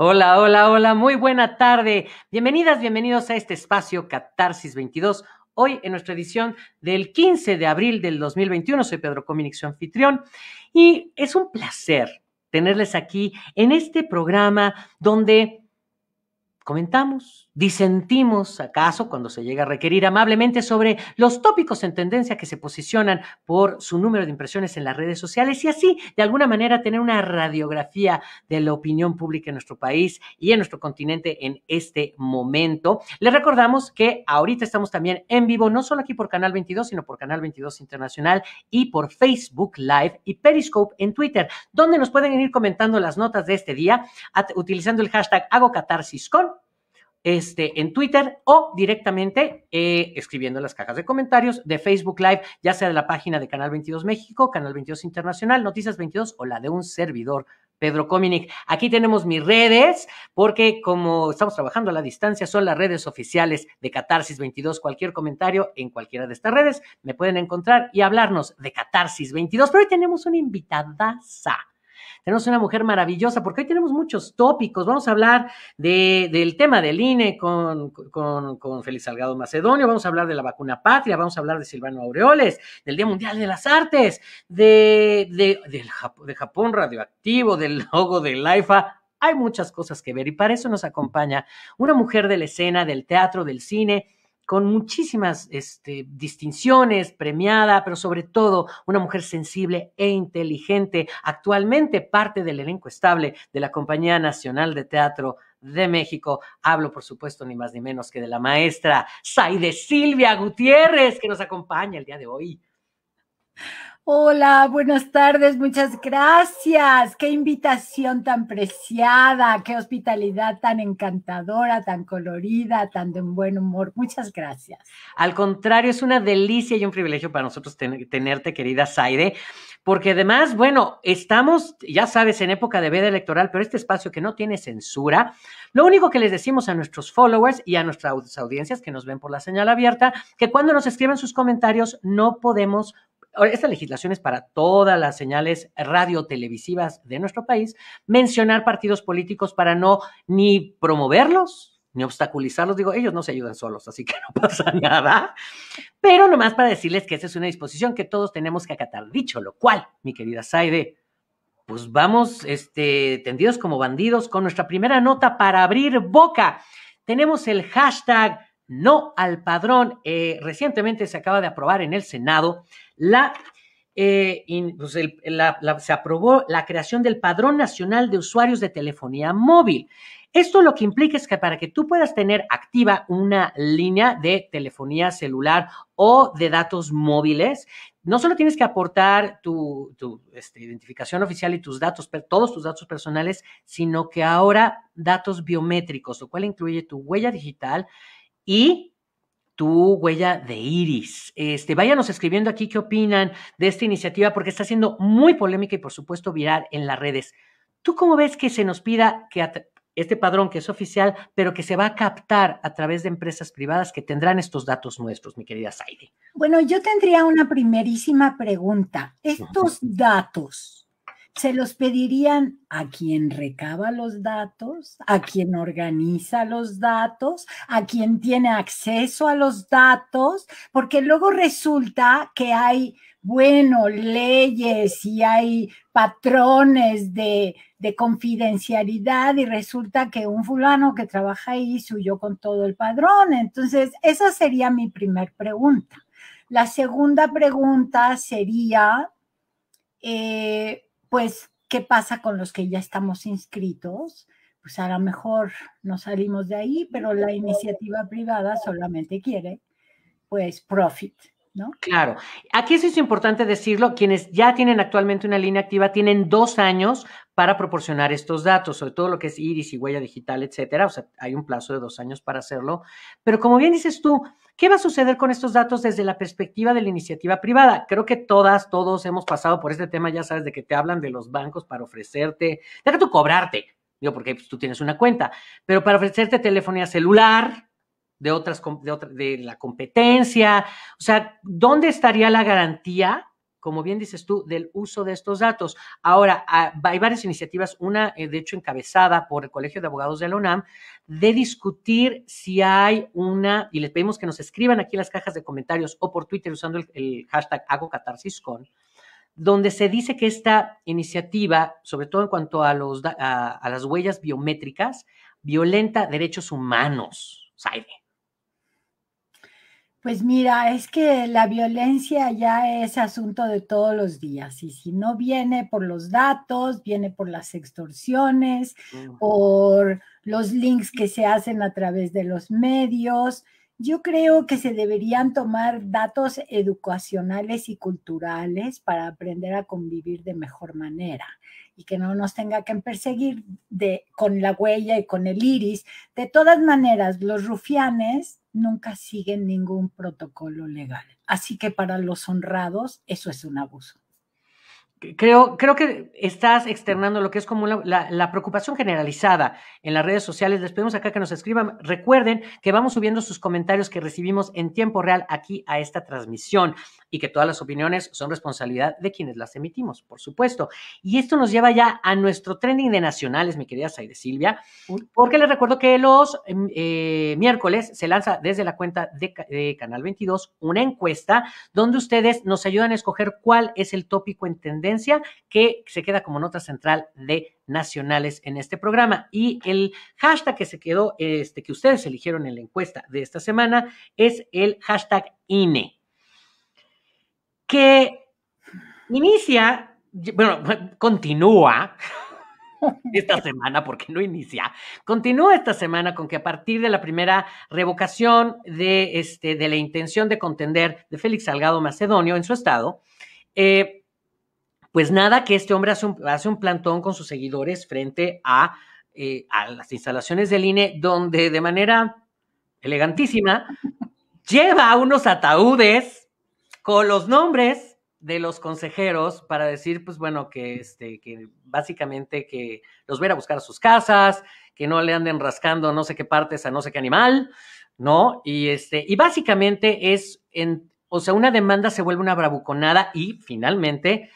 Hola, hola, hola, muy buena tarde. Bienvenidas, bienvenidos a este espacio Catarsis 22. Hoy en nuestra edición del 15 de abril del 2021, soy Pedro Cominix, su anfitrión, y es un placer tenerles aquí en este programa donde comentamos, disentimos, acaso, cuando se llega a requerir amablemente sobre los tópicos en tendencia que se posicionan por su número de impresiones en las redes sociales y así, de alguna manera, tener una radiografía de la opinión pública en nuestro país y en nuestro continente en este momento. Les recordamos que ahorita estamos también en vivo, no solo aquí por Canal 22, sino por Canal 22 Internacional y por Facebook Live y Periscope en Twitter, donde nos pueden ir comentando las notas de este día utilizando el hashtag hago catarsis este, en Twitter o directamente eh, escribiendo en las cajas de comentarios de Facebook Live, ya sea de la página de Canal 22 México, Canal 22 Internacional, Noticias 22 o la de un servidor. Pedro Cominic. Aquí tenemos mis redes, porque como estamos trabajando a la distancia, son las redes oficiales de Catarsis 22. Cualquier comentario en cualquiera de estas redes me pueden encontrar y hablarnos de Catarsis 22. Pero hoy tenemos una invitadaza tenemos una mujer maravillosa, porque hoy tenemos muchos tópicos. Vamos a hablar del tema del INE con, con, Félix Salgado Macedonio, vamos a hablar de la vacuna patria, vamos a hablar de Silvano Aureoles, del Día Mundial de las Artes, de, de, Japón, de Japón radioactivo, del logo del IFA. Hay muchas cosas que ver y para eso nos acompaña una mujer de la escena, del teatro, del cine, con muchísimas este, distinciones, premiada, pero sobre todo una mujer sensible e inteligente, actualmente parte del elenco estable de la Compañía Nacional de Teatro de México. Hablo, por supuesto, ni más ni menos que de la maestra Saide Silvia Gutiérrez, que nos acompaña el día de hoy. Hola, buenas tardes, muchas gracias. Qué invitación tan preciada, qué hospitalidad tan encantadora, tan colorida, tan de buen humor. Muchas gracias. Al contrario, es una delicia y un privilegio para nosotros tenerte, querida Saide, porque además, bueno, estamos, ya sabes, en época de veda electoral, pero este espacio que no tiene censura, lo único que les decimos a nuestros followers y a nuestras audiencias que nos ven por la señal abierta, que cuando nos escriben sus comentarios no podemos esta legislación es para todas las señales radiotelevisivas de nuestro país, mencionar partidos políticos para no ni promoverlos, ni obstaculizarlos. Digo, ellos no se ayudan solos, así que no pasa nada. Pero nomás para decirles que esa es una disposición que todos tenemos que acatar. Dicho lo cual, mi querida Saide, pues vamos este, tendidos como bandidos con nuestra primera nota para abrir boca. Tenemos el hashtag no al padrón. Eh, recientemente se acaba de aprobar en el Senado eh, pues, la, se aprobó la creación del Padrón Nacional de Usuarios de Telefonía Móvil. Esto lo que implica es que para que tú puedas tener activa una línea de telefonía celular o de datos móviles, no solo tienes que aportar tu, este, identificación oficial y tus datos, todos tus datos personales, sino que ahora datos biométricos, lo cual incluye tu huella digital y tu huella de iris. Este, váyanos escribiendo aquí qué opinan de esta iniciativa porque está siendo muy polémica y por supuesto viral en las redes. ¿Tú cómo ves que se nos pida que este padrón que es oficial, pero que se va a captar a través de empresas privadas que tendrán estos datos nuestros, mi querida Saide? Bueno, yo tendría una primerísima pregunta. Estos datos se los pedirían a quien recaba los datos, a quien organiza los datos, a quien tiene acceso a los datos, porque luego resulta que hay, bueno, leyes y hay patrones de, confidencialidad y resulta que un fulano que trabaja ahí suyo con todo el padrón. Entonces, esa sería mi primer pregunta. La segunda pregunta sería... Eh, pues, ¿qué pasa con los que ya estamos inscritos? Pues a lo mejor nos salimos de ahí, pero la iniciativa privada solamente quiere, pues, profit, Claro. Aquí eso es importante decirlo, quienes ya tienen actualmente una línea activa tienen dos años para proporcionar estos datos, sobre todo lo que es iris y huella digital, etcétera. O sea, hay un plazo de dos años para hacerlo. Pero como bien dices tú, ¿qué va a suceder con estos datos desde la perspectiva de la iniciativa privada? Creo que todas, todos hemos pasado por este tema, ya sabes, de que te hablan de los bancos para ofrecerte, deja tú cobrarte, digo, porque pues, tú tienes una cuenta, pero para ofrecerte telefonía celular, de, otras, de, la competencia. O sea, ¿dónde estaría la garantía? como bien dices tú, del uso de estos datos. Ahora, ah, hay varias iniciativas, una eh, de hecho encabezada por el Colegio de Abogados de la UNAM, de discutir si hay una, y les pedimos que nos escriban aquí en las cajas de comentarios o por Twitter usando el, hashtag HagoCatarsisCon, donde se dice que esta iniciativa, sobre todo en cuanto a, los, las huellas biométricas, violenta derechos humanos, Saide. Pues mira, es que la violencia ya es asunto de todos los días y si no viene por los datos, viene por las extorsiones, mm. por los links que se hacen a través de los medios. Yo creo que se deberían tomar datos educacionales y culturales para aprender a convivir de mejor manera y que no nos tenga que perseguir de, con la huella y con el iris. De todas maneras, los rufianes nunca siguen ningún protocolo legal. Así que para los honrados, eso es un abuso. Creo, creo que estás externando lo que es como la, la, preocupación generalizada en las redes sociales. Les pedimos acá que nos escriban. Recuerden que vamos subiendo sus comentarios que recibimos en tiempo real aquí a esta transmisión y que todas las opiniones son responsabilidad de quienes las emitimos, por supuesto. Y esto nos lleva ya a nuestro trending de nacionales, mi querida Saide Silvia, porque les recuerdo que los em, eh, miércoles se lanza desde la cuenta de, Canal 22 una encuesta donde ustedes nos ayudan a escoger cuál es el tópico en tendencia que se queda como nota central de nacionales en este programa. Y el hashtag que se quedó, este, que ustedes eligieron en la encuesta de esta semana, es el hashtag INE que inicia, bueno, continúa esta semana, porque no inicia, continúa esta semana con que a partir de la primera revocación de, este, de la intención de contender de Félix Salgado Macedonio en su estado, eh, pues nada, que este hombre hace un, plantón con sus seguidores frente a, eh, a las instalaciones del INE, donde de manera elegantísima lleva unos ataúdes con los nombres de los consejeros para decir, pues bueno, que, este, que básicamente que los voy a buscar a sus casas, que no le anden rascando no sé qué partes a no sé qué animal, ¿no? Y, este, y básicamente es, en, o sea, una demanda se vuelve una bravuconada y finalmente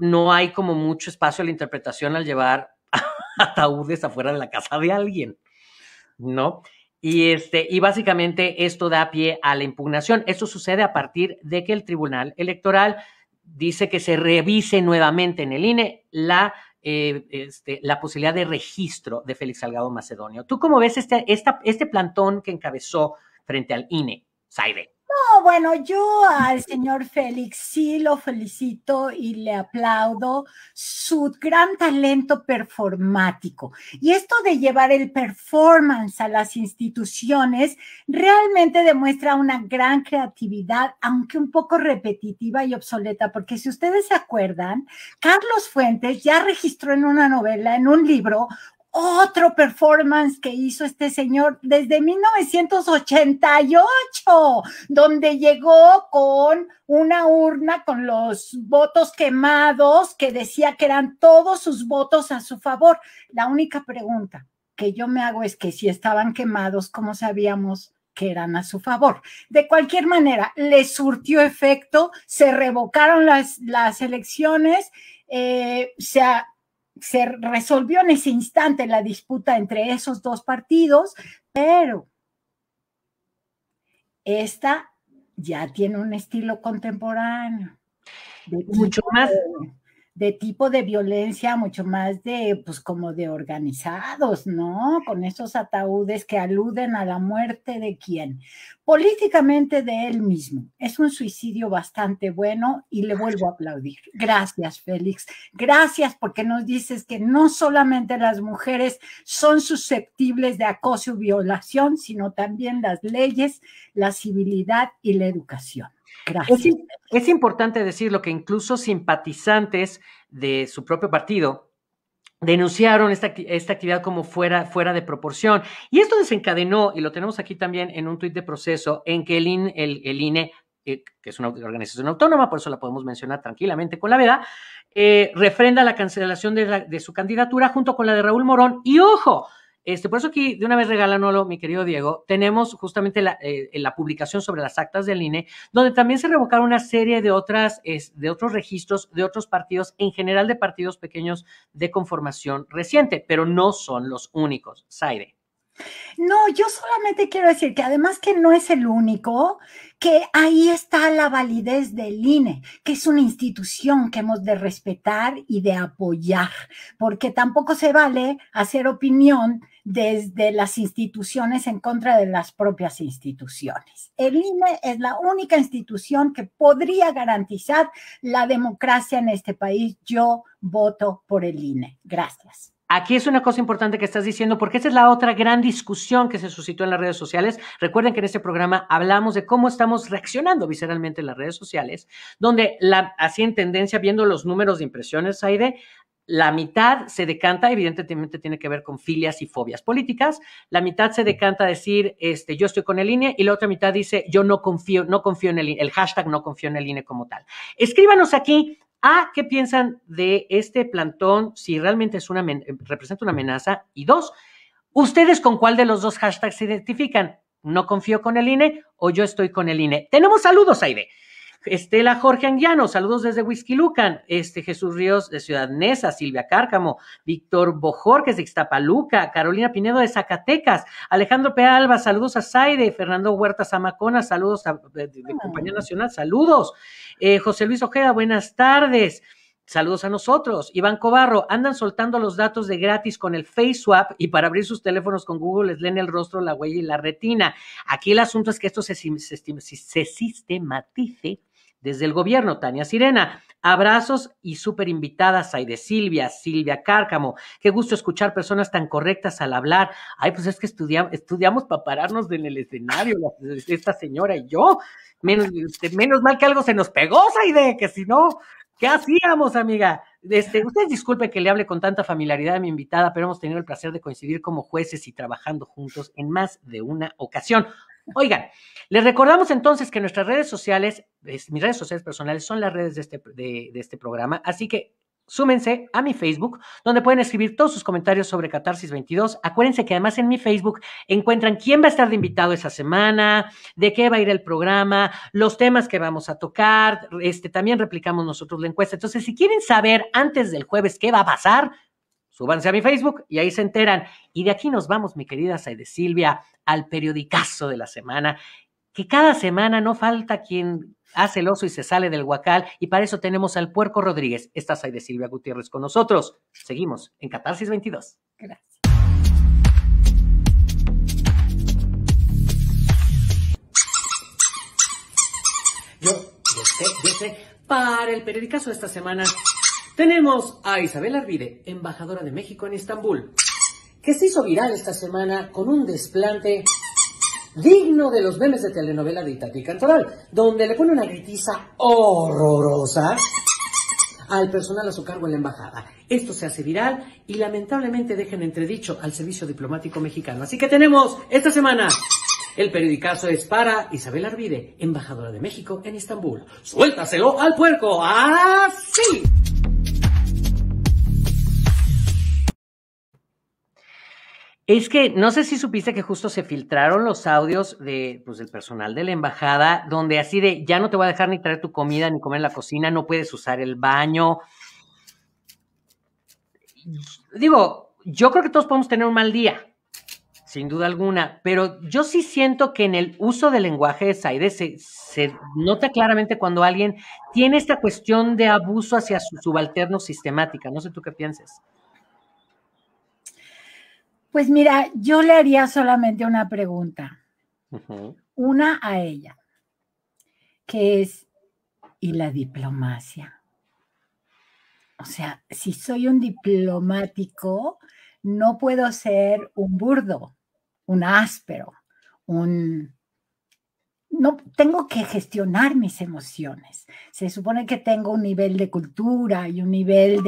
no hay como mucho espacio a la interpretación al llevar ataúdes afuera de la casa de alguien, ¿no? Y, este, y básicamente esto da pie a la impugnación. Esto sucede a partir de que el Tribunal Electoral dice que se revise nuevamente en el INE la, eh, este, la posibilidad de registro de Félix Salgado Macedonio. ¿Tú cómo ves este, esta, este plantón que encabezó frente al INE, Saide? No, bueno, yo al señor Félix sí lo felicito y le aplaudo su gran talento performático. Y esto de llevar el performance a las instituciones realmente demuestra una gran creatividad, aunque un poco repetitiva y obsoleta, porque si ustedes se acuerdan, Carlos Fuentes ya registró en una novela, en un libro, otro performance que hizo este señor desde 1988, donde llegó con una urna con los votos quemados que decía que eran todos sus votos a su favor. La única pregunta que yo me hago es que si estaban quemados, ¿cómo sabíamos? que eran a su favor. De cualquier manera, le surtió efecto, se revocaron las, las elecciones, eh, se, se resolvió en ese instante la disputa entre esos dos partidos, pero esta ya tiene un estilo contemporáneo. mucho más, de tipo de violencia mucho más de, pues como de organizados, ¿no? Con esos ataúdes que aluden a la muerte de quién. Políticamente de él mismo. Es un suicidio bastante bueno y le vuelvo a aplaudir. Gracias, Félix. Gracias porque nos dices que no solamente las mujeres son susceptibles de acoso y violación, sino también las leyes, la civilidad y la educación. Gracias. Es, importante importante decirlo que incluso simpatizantes de su propio partido denunciaron esta, actividad como fuera, fuera de proporción. Y esto desencadenó, y lo tenemos aquí también en un tuit de proceso, en que el, INE, e, eh, que es una organización autónoma, por eso la podemos mencionar tranquilamente con la veda, eh, refrenda la cancelación de su candidatura junto con la de Raúl Morón. Y ojo, este, por eso aquí, de una vez regálanoslo, mi querido Diego, tenemos justamente la, eh, publicación sobre las actas del INE, donde también se revocaron una serie de, otras, de otros registros de otros partidos, en general de partidos pequeños de conformación reciente, pero no son los únicos. Zaire. No, yo solamente quiero decir que además que no es el único, que ahí está la validez del INE, que es una institución que hemos de respetar y de apoyar, porque tampoco se vale hacer opinión desde las instituciones en contra de las propias instituciones. El INE es la única institución que podría garantizar la democracia en este país. Yo voto por el INE. Gracias. Aquí es una cosa importante que estás diciendo, porque esa es la otra gran discusión que se suscitó en las redes sociales. Recuerden que en este programa hablamos de cómo estamos reaccionando visceralmente en las redes sociales, donde la, así en tendencia, viendo los números de impresiones, Aide, la mitad se decanta, evidentemente tiene que ver con filias y fobias políticas, la mitad se decanta a decir, este, yo estoy con el INE, y la otra mitad dice, yo no confío, no confío en el INE, el hashtag no confío en el INE como tal. Escríbanos aquí a qué piensan de este plantón, si realmente es una, representa una amenaza, y dos, ¿ustedes con cuál de los dos hashtags se identifican? ¿No confío con el INE o yo estoy con el INE? Tenemos saludos, Aide. Estela Jorge Anguiano, saludos desde Whisky Lucan, este Jesús Ríos de Ciudad Neza, Silvia Cárcamo, Víctor Bojorques de Ixtapaluca, Carolina Pinedo de Zacatecas, Alejandro Pealba, saludos a Saide, Fernando Huerta Zamacona, saludos a, de, ah. Compañía Nacional, saludos. Eh, José Luis Ojeda, buenas tardes. Saludos a nosotros. Iván Cobarro, andan soltando los datos de gratis con el FaceSwap y para abrir sus teléfonos con Google les leen el rostro, la huella y la retina. Aquí el asunto es que esto se sistematice desde el gobierno, Tania Sirena. Abrazos y súper invitadas hay Silvia, Silvia Cárcamo. Qué gusto escuchar personas tan correctas al hablar. Ay, pues es que estudiamos, para pararnos en el escenario, esta señora y yo. Menos, este, menos mal que algo se nos pegó, Saide, que si no, ¿qué hacíamos, amiga? Este, usted disculpe que le hable con tanta familiaridad a mi invitada, pero hemos tenido el placer de coincidir como jueces y trabajando juntos en más de una ocasión. Oigan, les recordamos entonces que nuestras redes sociales, mis redes sociales personales son las redes de este, de, este programa, así que súmense a mi Facebook, donde pueden escribir todos sus comentarios sobre Catarsis 22. Acuérdense que además en mi Facebook encuentran quién va a estar de invitado esa semana, de qué va a ir el programa, los temas que vamos a tocar, este, también replicamos nosotros la encuesta. Entonces, si quieren saber antes del jueves qué va a pasar, súbanse a mi Facebook y ahí se enteran. Y de aquí nos vamos, mi querida Saide Silvia, al periodicazo de la semana, que cada semana no falta quien hace el oso y se sale del huacal. y para eso tenemos al Puerco Rodríguez. Está Saide Silvia Gutiérrez con nosotros. Seguimos en Catarsis 22. Gracias. Yo, yo sé, yo sé, para el periodicazo de esta semana tenemos a Isabel Arvide, embajadora de México en Estambul, que se hizo viral esta semana con un desplante digno de los memes de telenovela de Itatí Cantoral, donde le pone una gritiza horrorosa al personal a su cargo en la embajada. Esto se hace viral y lamentablemente dejan entredicho al servicio diplomático mexicano. Así que tenemos esta semana. El periodicazo es para Isabel Arvide, embajadora de México en Estambul. ¡Suéltaselo al puerco! ¡Así! Es que no sé si supiste que justo se filtraron los audios de, pues, del personal de la embajada, donde así de ya no te voy a dejar ni traer tu comida ni comer en la cocina, no puedes usar el baño. Digo, yo creo que todos podemos tener un mal día, sin duda alguna, pero yo sí siento que en el uso del lenguaje de Saide se, se nota claramente cuando alguien tiene esta cuestión de abuso hacia su subalterno sistemática. No sé tú qué pienses. Pues mira, yo le haría solamente una pregunta. Una a ella, que es, ¿y la diplomacia? O sea, si soy un diplomático, no puedo ser un burdo, un áspero, un no tengo que gestionar mis emociones. Se supone que tengo un nivel de cultura y un nivel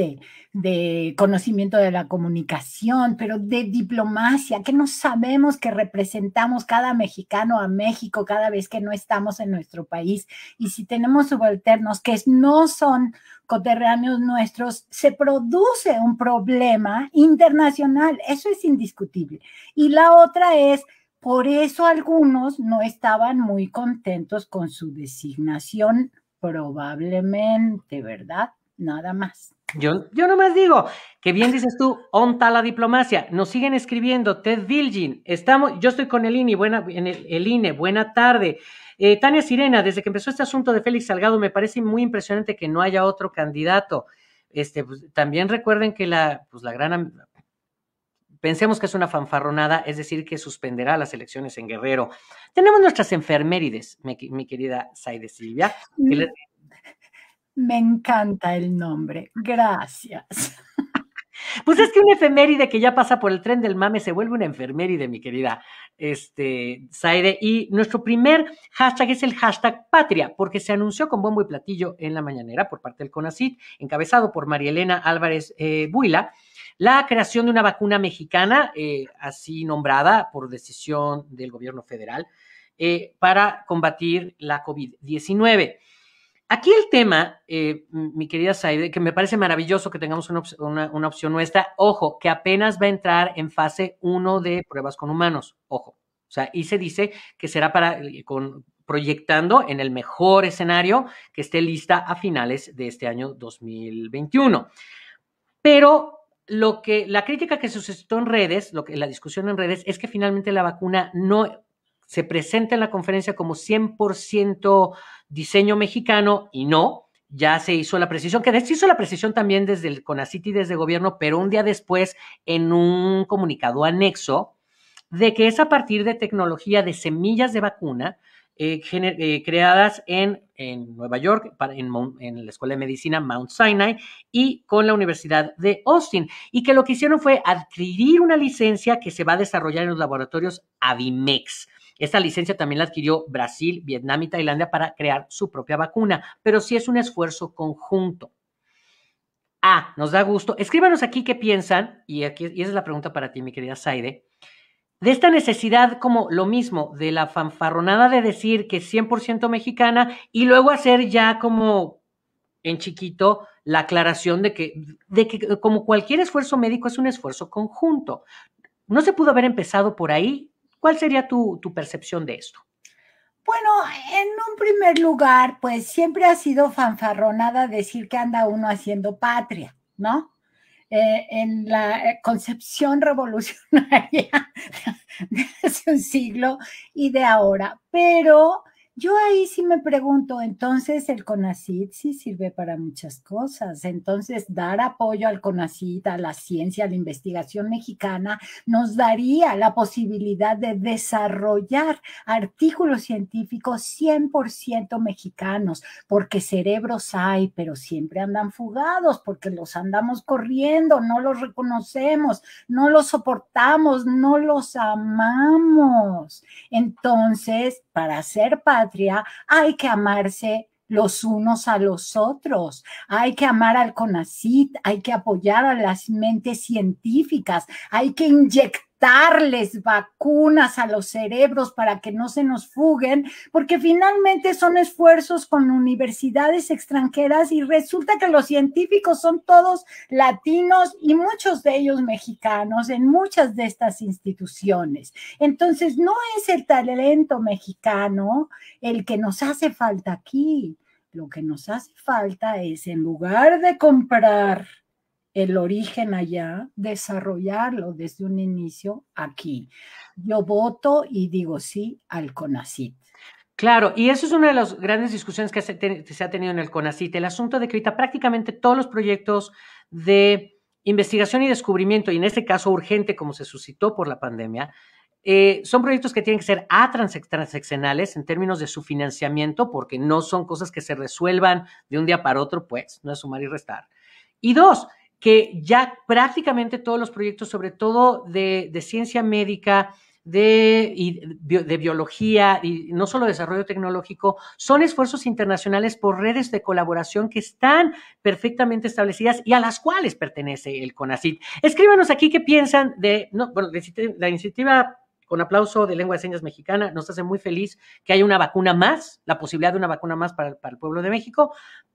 de, conocimiento de la comunicación, pero de diplomacia, que no sabemos que representamos cada mexicano a México cada vez que no estamos en nuestro país. Y si tenemos subalternos que no son coterráneos nuestros, se produce un problema internacional. Eso es indiscutible. Y la otra es por eso algunos no estaban muy contentos con su designación, probablemente, ¿verdad? Nada más. Yo, yo nomás digo, que bien dices tú, onta la diplomacia. Nos siguen escribiendo, Ted Vilgin, estamos, yo estoy con el INE, buena, en el, buena tarde. Eh, Tania Sirena, desde que empezó este asunto de Félix Salgado, me parece muy impresionante que no haya otro candidato. Este, pues, también recuerden que la, pues, la gran pensemos que es una fanfarronada, es decir, que suspenderá las elecciones en Guerrero. Tenemos nuestras enfermérides, mi, querida Saide Silvia. Mm. Me encanta el nombre, gracias. Pues es que una efeméride que ya pasa por el tren del mame se vuelve una enferméride, mi querida este, Y nuestro primer hashtag es el hashtag patria, porque se anunció con bombo y platillo en la mañanera por parte del CONACIT, encabezado por María Elena Álvarez eh, Buila, la creación de una vacuna mexicana, eh, así nombrada por decisión del gobierno federal, eh, para combatir la COVID-19. Aquí el tema, eh, mi querida Saide, que me parece maravilloso que tengamos una, opción nuestra, ojo, que apenas va a entrar en fase 1 de pruebas con humanos, ojo. O sea, y se dice que será para, proyectando en el mejor escenario que esté lista a finales de este año 2021. Pero lo que la crítica que suscitó en redes, lo que, la discusión en redes, es que finalmente la vacuna no se presenta en la conferencia como 100% diseño mexicano y no, ya se hizo la precisión, que se hizo la precisión también desde el CONACIT y desde el gobierno, pero un día después en un comunicado anexo de que es a partir de tecnología de semillas de vacuna eh, eh, creadas en, en, Nueva York, en, la Escuela de Medicina Mount Sinai y con la Universidad de Austin, y que lo que hicieron fue adquirir una licencia que se va a desarrollar en los laboratorios Avimex. Esta licencia también la adquirió Brasil, Vietnam y Tailandia para crear su propia vacuna, pero sí es un esfuerzo conjunto. Ah, nos da gusto. Escríbanos aquí qué piensan, y, aquí, y esa es la pregunta para ti, mi querida Saide de esta necesidad como lo mismo, de la fanfarronada de decir que es 100% mexicana y luego hacer ya como en chiquito la aclaración de que, de que como cualquier esfuerzo médico es un esfuerzo conjunto. ¿No se pudo haber empezado por ahí? ¿Cuál sería tu, tu percepción de esto? Bueno, en un primer lugar, pues siempre ha sido fanfarronada decir que anda uno haciendo patria, ¿no? Eh, en la eh, concepción revolucionaria de hace un siglo y de ahora, pero yo ahí sí me pregunto, entonces el CONACIT sí sirve para muchas cosas. Entonces, dar apoyo al CONACIT, a la ciencia, a la investigación mexicana, nos daría la posibilidad de desarrollar artículos científicos 100% mexicanos, porque cerebros hay, pero siempre andan fugados, porque los andamos corriendo, no los reconocemos, no los soportamos, no los amamos. Entonces, para ser parte hay que amarse los unos a los otros. Hay que amar al CONACIT, hay que apoyar a las mentes científicas, hay que inyectar darles vacunas a los cerebros para que no se nos fuguen, porque finalmente son esfuerzos con universidades extranjeras y resulta que los científicos son todos latinos y muchos de ellos mexicanos en muchas de estas instituciones. Entonces, no es el talento mexicano el que nos hace falta aquí. Lo que nos hace falta es, en lugar de comprar el origen allá, desarrollarlo desde un inicio aquí. Yo voto y digo sí al CONACIT. Claro, y eso es una de las grandes discusiones que se, ha tenido en el CONACIT, el asunto de que prácticamente todos los proyectos de investigación y descubrimiento, y en este caso urgente como se suscitó por la pandemia, eh, son proyectos que tienen que ser a transeccionales en términos de su financiamiento, porque no son cosas que se resuelvan de un día para otro, pues, no es sumar y restar. Y dos, que ya prácticamente todos los proyectos, sobre todo de, ciencia médica, de, de biología y no solo desarrollo tecnológico, son esfuerzos internacionales por redes de colaboración que están perfectamente establecidas y a las cuales pertenece el CONACIT. Escríbanos aquí qué piensan de, no, bueno, de la iniciativa con aplauso de lengua de señas mexicana. Nos hace muy feliz que haya una vacuna más, la posibilidad de una vacuna más para, el pueblo de México,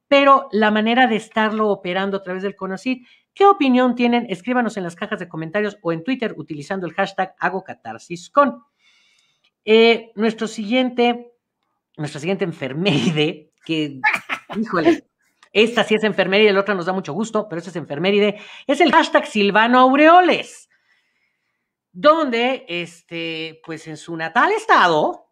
pero la manera de estarlo operando a través del conocido ¿qué opinión tienen? Escríbanos en las cajas de comentarios o en Twitter utilizando el hashtag HagoCatarsisCon. Eh, nuestro siguiente, nuestra siguiente enfermeride, que, híjole, esta sí es enfermeride, la otra nos da mucho gusto, pero esta es enfermeride, es el hashtag Silvano Aureoles donde, este, pues en su natal estado,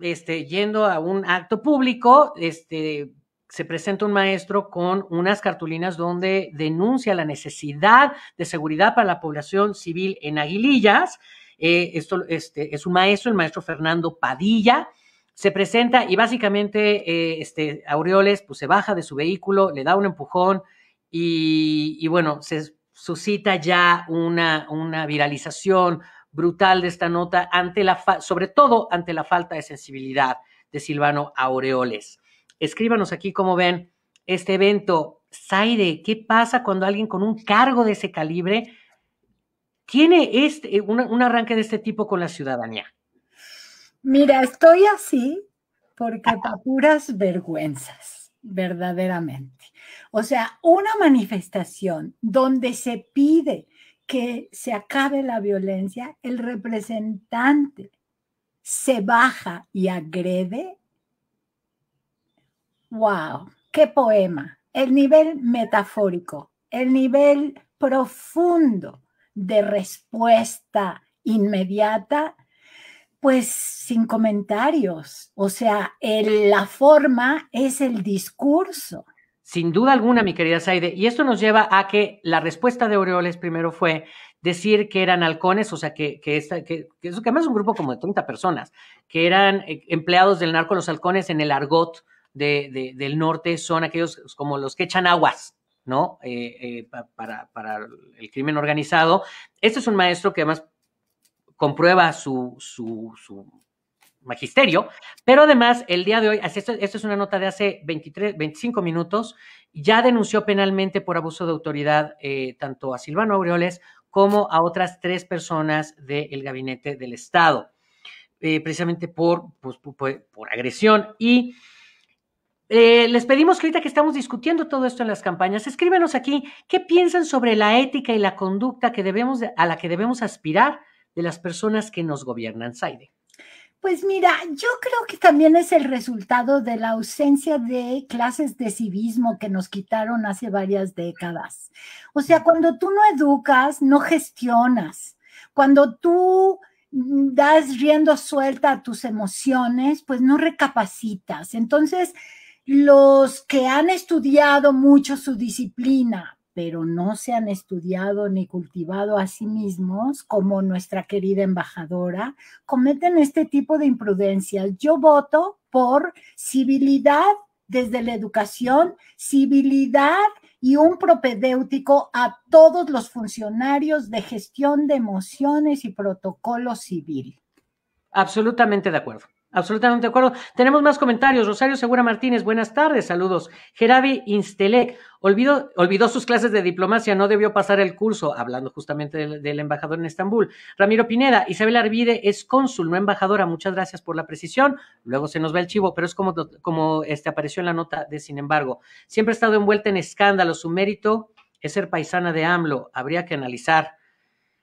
este, yendo a un acto público, este, se presenta un maestro con unas cartulinas donde denuncia la necesidad de seguridad para la población civil en Aguilillas. Eh, esto este, es un maestro, el maestro Fernando Padilla. Se presenta y básicamente eh, este, Aureoles pues, se baja de su vehículo, le da un empujón y, y bueno, se suscita ya una, viralización brutal de esta nota, ante la sobre todo ante la falta de sensibilidad de Silvano Aureoles. Escríbanos aquí cómo ven este evento. Zaire, ¿qué pasa cuando alguien con un cargo de ese calibre tiene este, eh, un, arranque de este tipo con la ciudadanía? Mira, estoy así porque catapuras vergüenzas verdaderamente. O sea, una manifestación donde se pide que se acabe la violencia, el representante se baja y agrede. ¡Wow! ¡Qué poema! El nivel metafórico, el nivel profundo de respuesta inmediata pues sin comentarios, o sea, la forma es el discurso. Sin duda alguna, mi querida Saide, y esto nos lleva a que la respuesta de Aureoles primero fue decir que eran halcones, o sea, que, que, eso, que además es un grupo como de 30 personas, que eran eh, empleados del narco, los halcones en el argot del norte son aquellos como los que echan aguas, ¿no? Eh, eh, para el crimen organizado. Este es un maestro que además comprueba su, su, magisterio, pero además el día de hoy, esto, esto, es una nota de hace 23, 25 minutos, ya denunció penalmente por abuso de autoridad eh, tanto a Silvano Aureoles como a otras tres personas del gabinete del Estado, eh, precisamente por, pues, por, agresión. Y eh, les pedimos que ahorita que estamos discutiendo todo esto en las campañas, escríbenos aquí qué piensan sobre la ética y la conducta que debemos, a la que debemos aspirar de las personas que nos gobiernan, Saide? Pues mira, yo creo que también es el resultado de la ausencia de clases de civismo que nos quitaron hace varias décadas. O sea, cuando tú no educas, no gestionas. Cuando tú mm, das riendo suelta a tus emociones, pues no recapacitas. Entonces, los que han estudiado mucho su disciplina, pero no se han estudiado ni cultivado a sí mismos, como nuestra querida embajadora, cometen este tipo de imprudencias. Yo voto por civilidad desde la educación, civilidad y un propedéutico a todos los funcionarios de gestión de emociones y protocolo civil. Absolutamente de acuerdo. Absolutamente de acuerdo. Tenemos más comentarios. Rosario Segura Martínez, buenas tardes, saludos. Geravi instelek olvidó, sus clases de diplomacia, no debió pasar el curso, hablando justamente del, embajador en Estambul. Ramiro Pineda, Isabel Arvide es cónsul, no embajadora, muchas gracias por la precisión. Luego se nos va el chivo, pero es como, como este, apareció en la nota de sin embargo. Siempre ha estado envuelta en escándalos, su mérito es ser paisana de AMLO, habría que analizar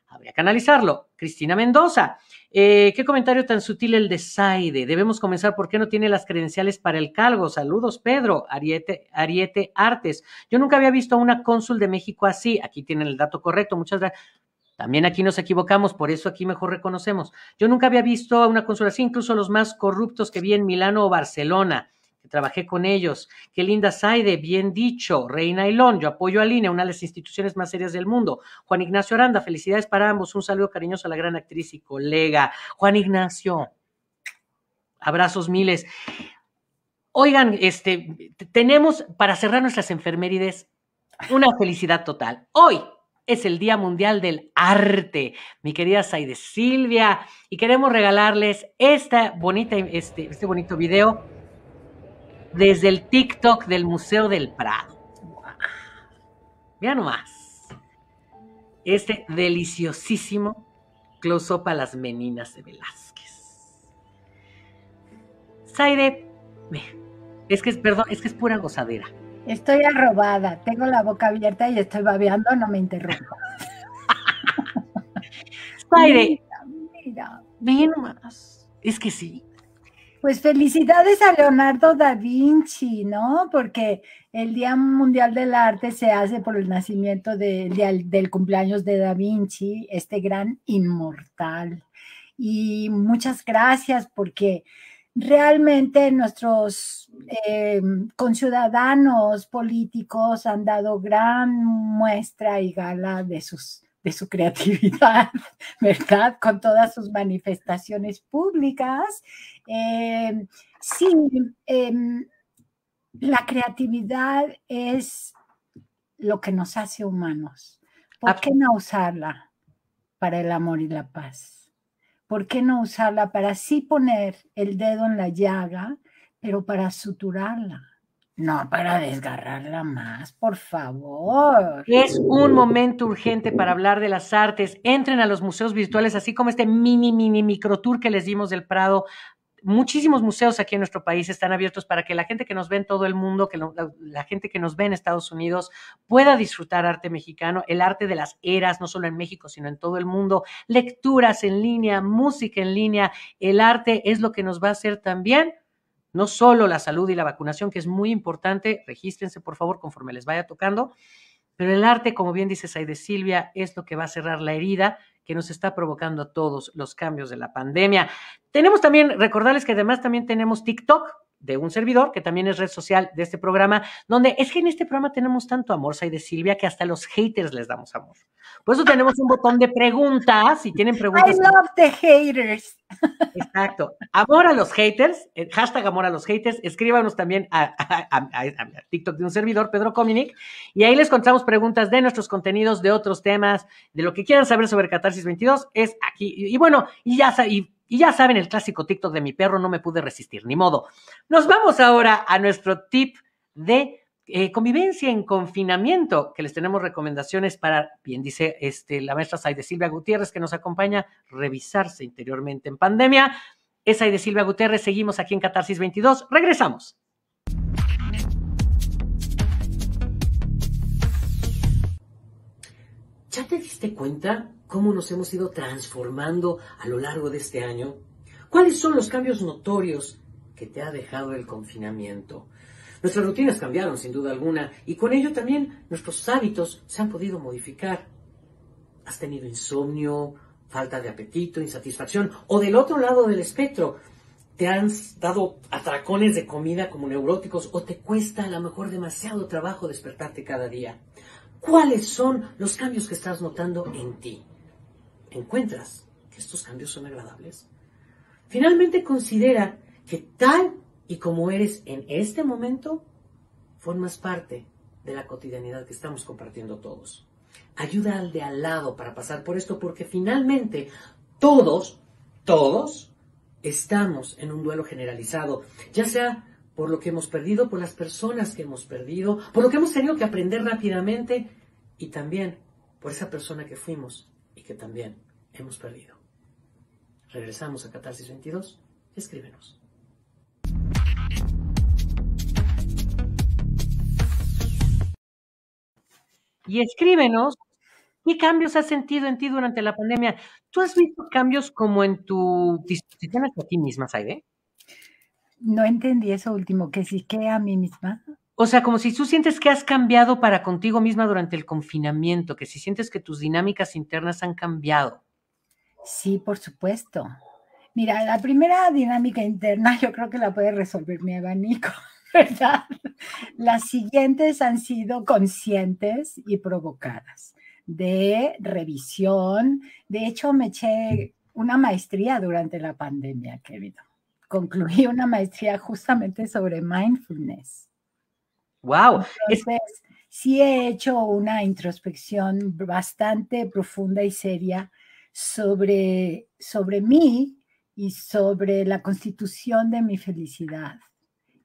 habría que analizarlo. Cristina Mendoza, eh, ¿Qué comentario tan sutil el de Saide? Debemos comenzar ¿por qué no tiene las credenciales para el cargo. Saludos, Pedro, Ariete, Ariete Artes. Yo nunca había visto a una cónsul de México así. Aquí tienen el dato correcto. Muchas gracias. También aquí nos equivocamos, por eso aquí mejor reconocemos. Yo nunca había visto a una cónsul así, incluso los más corruptos que vi en Milano o Barcelona trabajé con ellos. Qué linda Saide, bien dicho. Reina Ilón, yo apoyo a Lina, una de las instituciones más serias del mundo. Juan Ignacio Aranda, felicidades para ambos. Un saludo cariñoso a la gran actriz y colega. Juan Ignacio, abrazos miles. Oigan, este, tenemos para cerrar nuestras enfermerides una felicidad total. Hoy es el Día Mundial del Arte, mi querida Saide Silvia, y queremos regalarles esta bonita, este, este bonito video desde el TikTok del Museo del Prado. Vean nomás. Este deliciosísimo close-up a las meninas de Velázquez. Saide, es que es, perdón, es que es pura gozadera. Estoy arrobada, tengo la boca abierta y estoy babeando, no me interrumpo. Saide, mira, mira, nomás. Es que sí. Pues felicidades a Leonardo da Vinci, ¿no? Porque el Día Mundial del Arte se hace por el nacimiento del cumpleaños de da Vinci, este gran inmortal. Y muchas gracias porque realmente nuestros em, conciudadanos políticos han dado gran muestra y gala de sus de su creatividad, ¿verdad? Con todas sus manifestaciones públicas Em, sí, em, la creatividad es lo que nos hace humanos. ¿Por qué no usarla para el amor y la paz? ¿Por qué no usarla para sí poner el dedo en la llaga, pero para suturarla? No, para desgarrarla más, por favor. Es un momento urgente para hablar de las artes. Entren a los museos virtuales, así como este mini, mini micro tour que les dimos del Prado muchísimos museos aquí en nuestro país están abiertos para que la gente que nos ve en todo el mundo, que la, gente que nos ve en Estados Unidos pueda disfrutar arte mexicano, el arte de las eras, no solo en México, sino en todo el mundo, lecturas en línea, música en línea, el arte es lo que nos va a hacer también. No solo la salud y la vacunación, que es muy importante, regístrense por favor conforme les vaya tocando, pero el arte, como bien dice Saide Silvia, es lo que va a cerrar la herida que nos está provocando a todos los cambios de la pandemia. Tenemos también, recordarles que además también tenemos TikTok de un servidor, que también es red social de este programa, donde es que en este programa tenemos tanto amor, Say de Silvia, que hasta los haters les damos amor. Por eso tenemos un botón de preguntas, si tienen preguntas. I love the haters. Exacto. Amor a los haters, eh, hashtag amor a los haters, escríbanos también a, TikTok de un servidor, Pedro Cominic, y ahí les contamos preguntas de nuestros contenidos, de otros temas, de lo que quieran saber sobre Catarsis 22, es aquí. Y, bueno, y ya y ya saben el clásico TikTok de mi perro, no me pude resistir, ni modo. Nos vamos ahora a nuestro tip de eh, convivencia en confinamiento, que les tenemos recomendaciones para, bien dice este, la maestra de Silvia Gutiérrez, que nos acompaña, revisarse interiormente en pandemia. Es de Silvia Gutiérrez, seguimos aquí en Catarsis 22, regresamos. ¿Ya te diste cuenta cómo nos hemos ido transformando a lo largo de este año? ¿Cuáles son los cambios notorios que te ha dejado el confinamiento? Nuestras rutinas cambiaron sin duda alguna y con ello también nuestros hábitos se han podido modificar. ¿Has tenido insomnio, falta de apetito, insatisfacción? O del otro lado del espectro, te han dado atracones de comida como neuróticos o te cuesta a lo mejor demasiado trabajo despertarte cada día. ¿Cuáles son los cambios que estás notando en ti? encuentras que estos cambios son agradables, finalmente considera que tal y como eres en este momento, formas parte de la cotidianidad que estamos compartiendo todos. Ayuda al de al lado para pasar por esto porque finalmente todos, todos estamos en un duelo generalizado, ya sea por lo que hemos perdido, por las personas que hemos perdido, por lo que hemos tenido que aprender rápidamente y también por esa persona que fuimos y que también hemos perdido. Regresamos a Catarsis 22. Escríbenos. Y escríbenos ¿Qué cambios has sentido en ti durante la pandemia? ¿Tú has visto cambios como en tu disposición hacia ti misma, Saide? No entendí eso último, que sí que a mí misma. O sea, como si tú sientes que has cambiado para contigo misma durante el confinamiento, que si sientes que tus dinámicas internas han cambiado. Sí, por supuesto. Mira, la primera dinámica interna yo creo que la puede resolver mi abanico, ¿verdad? Las siguientes han sido conscientes y provocadas de revisión. De hecho, me eché una maestría durante la pandemia, querido. Concluí una maestría justamente sobre mindfulness Wow. Entonces, sí he hecho una introspección bastante profunda y seria sobre, sobre mí y sobre la constitución de mi felicidad.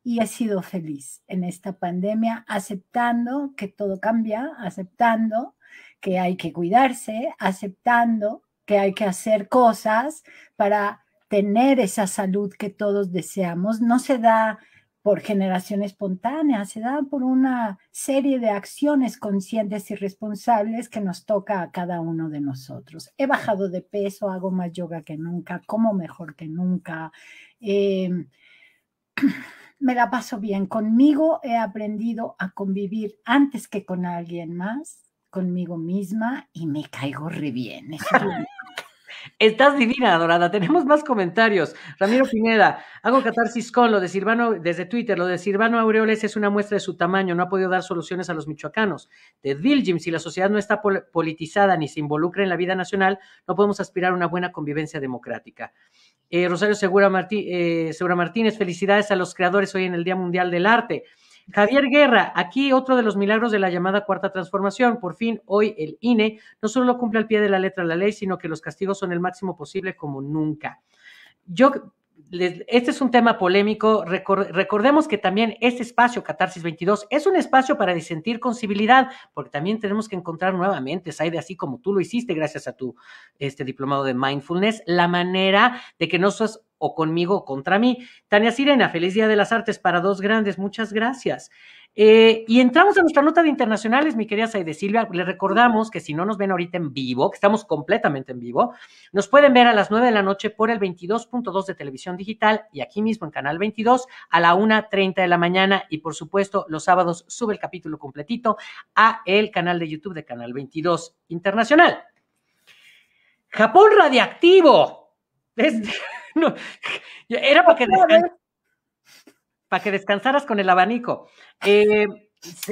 Y he sido feliz en esta pandemia, aceptando que todo cambia, aceptando que hay que cuidarse, aceptando que hay que hacer cosas para tener esa salud que todos deseamos. No se da por generación espontánea, se dan por una serie de acciones conscientes y responsables que nos toca a cada uno de nosotros. He bajado de peso, hago más yoga que nunca, como mejor que nunca, em, me la paso bien. Conmigo he aprendido a convivir antes que con alguien más, conmigo misma y me caigo re bien. Estás divina, adorada, Tenemos más comentarios. Ramiro Pineda, hago catarsis con lo de Silvano desde Twitter. Lo de Silvano Aureoles es una muestra de su tamaño. No ha podido dar soluciones a los michoacanos. De Diljim, si la sociedad no está politizada ni se involucra en la vida nacional, no podemos aspirar a una buena convivencia democrática. Eh, Rosario Segura, eh, Segura Martínez, felicidades a los creadores hoy en el Día Mundial del Arte. Javier Guerra, aquí otro de los milagros de la llamada cuarta transformación. Por fin, hoy el INE no solo cumple al pie de la letra la ley, sino que los castigos son el máximo posible como nunca. Yo este es un tema polémico. recordemos que también este espacio, Catarsis 22, es un espacio para disentir con civilidad, porque también tenemos que encontrar nuevamente, Saide, así como tú lo hiciste gracias a tu este, diplomado de mindfulness, la manera de que no seas o conmigo o contra mí. Tania Sirena, feliz Día de las Artes para dos grandes, muchas gracias. Eh, y entramos a nuestra nota de internacionales, mi querida Saide Silvia. le recordamos que si no nos ven ahorita en vivo, que estamos completamente en vivo, nos pueden ver a las 9 de la noche por el 22.2 de televisión digital y aquí mismo en Canal 22 a la 1.30 de la mañana. Y por supuesto, los sábados sube el capítulo completito a el canal de YouTube de Canal 22 Internacional. Japón radiactivo. era para que para que descansaras con el abanico. Eh,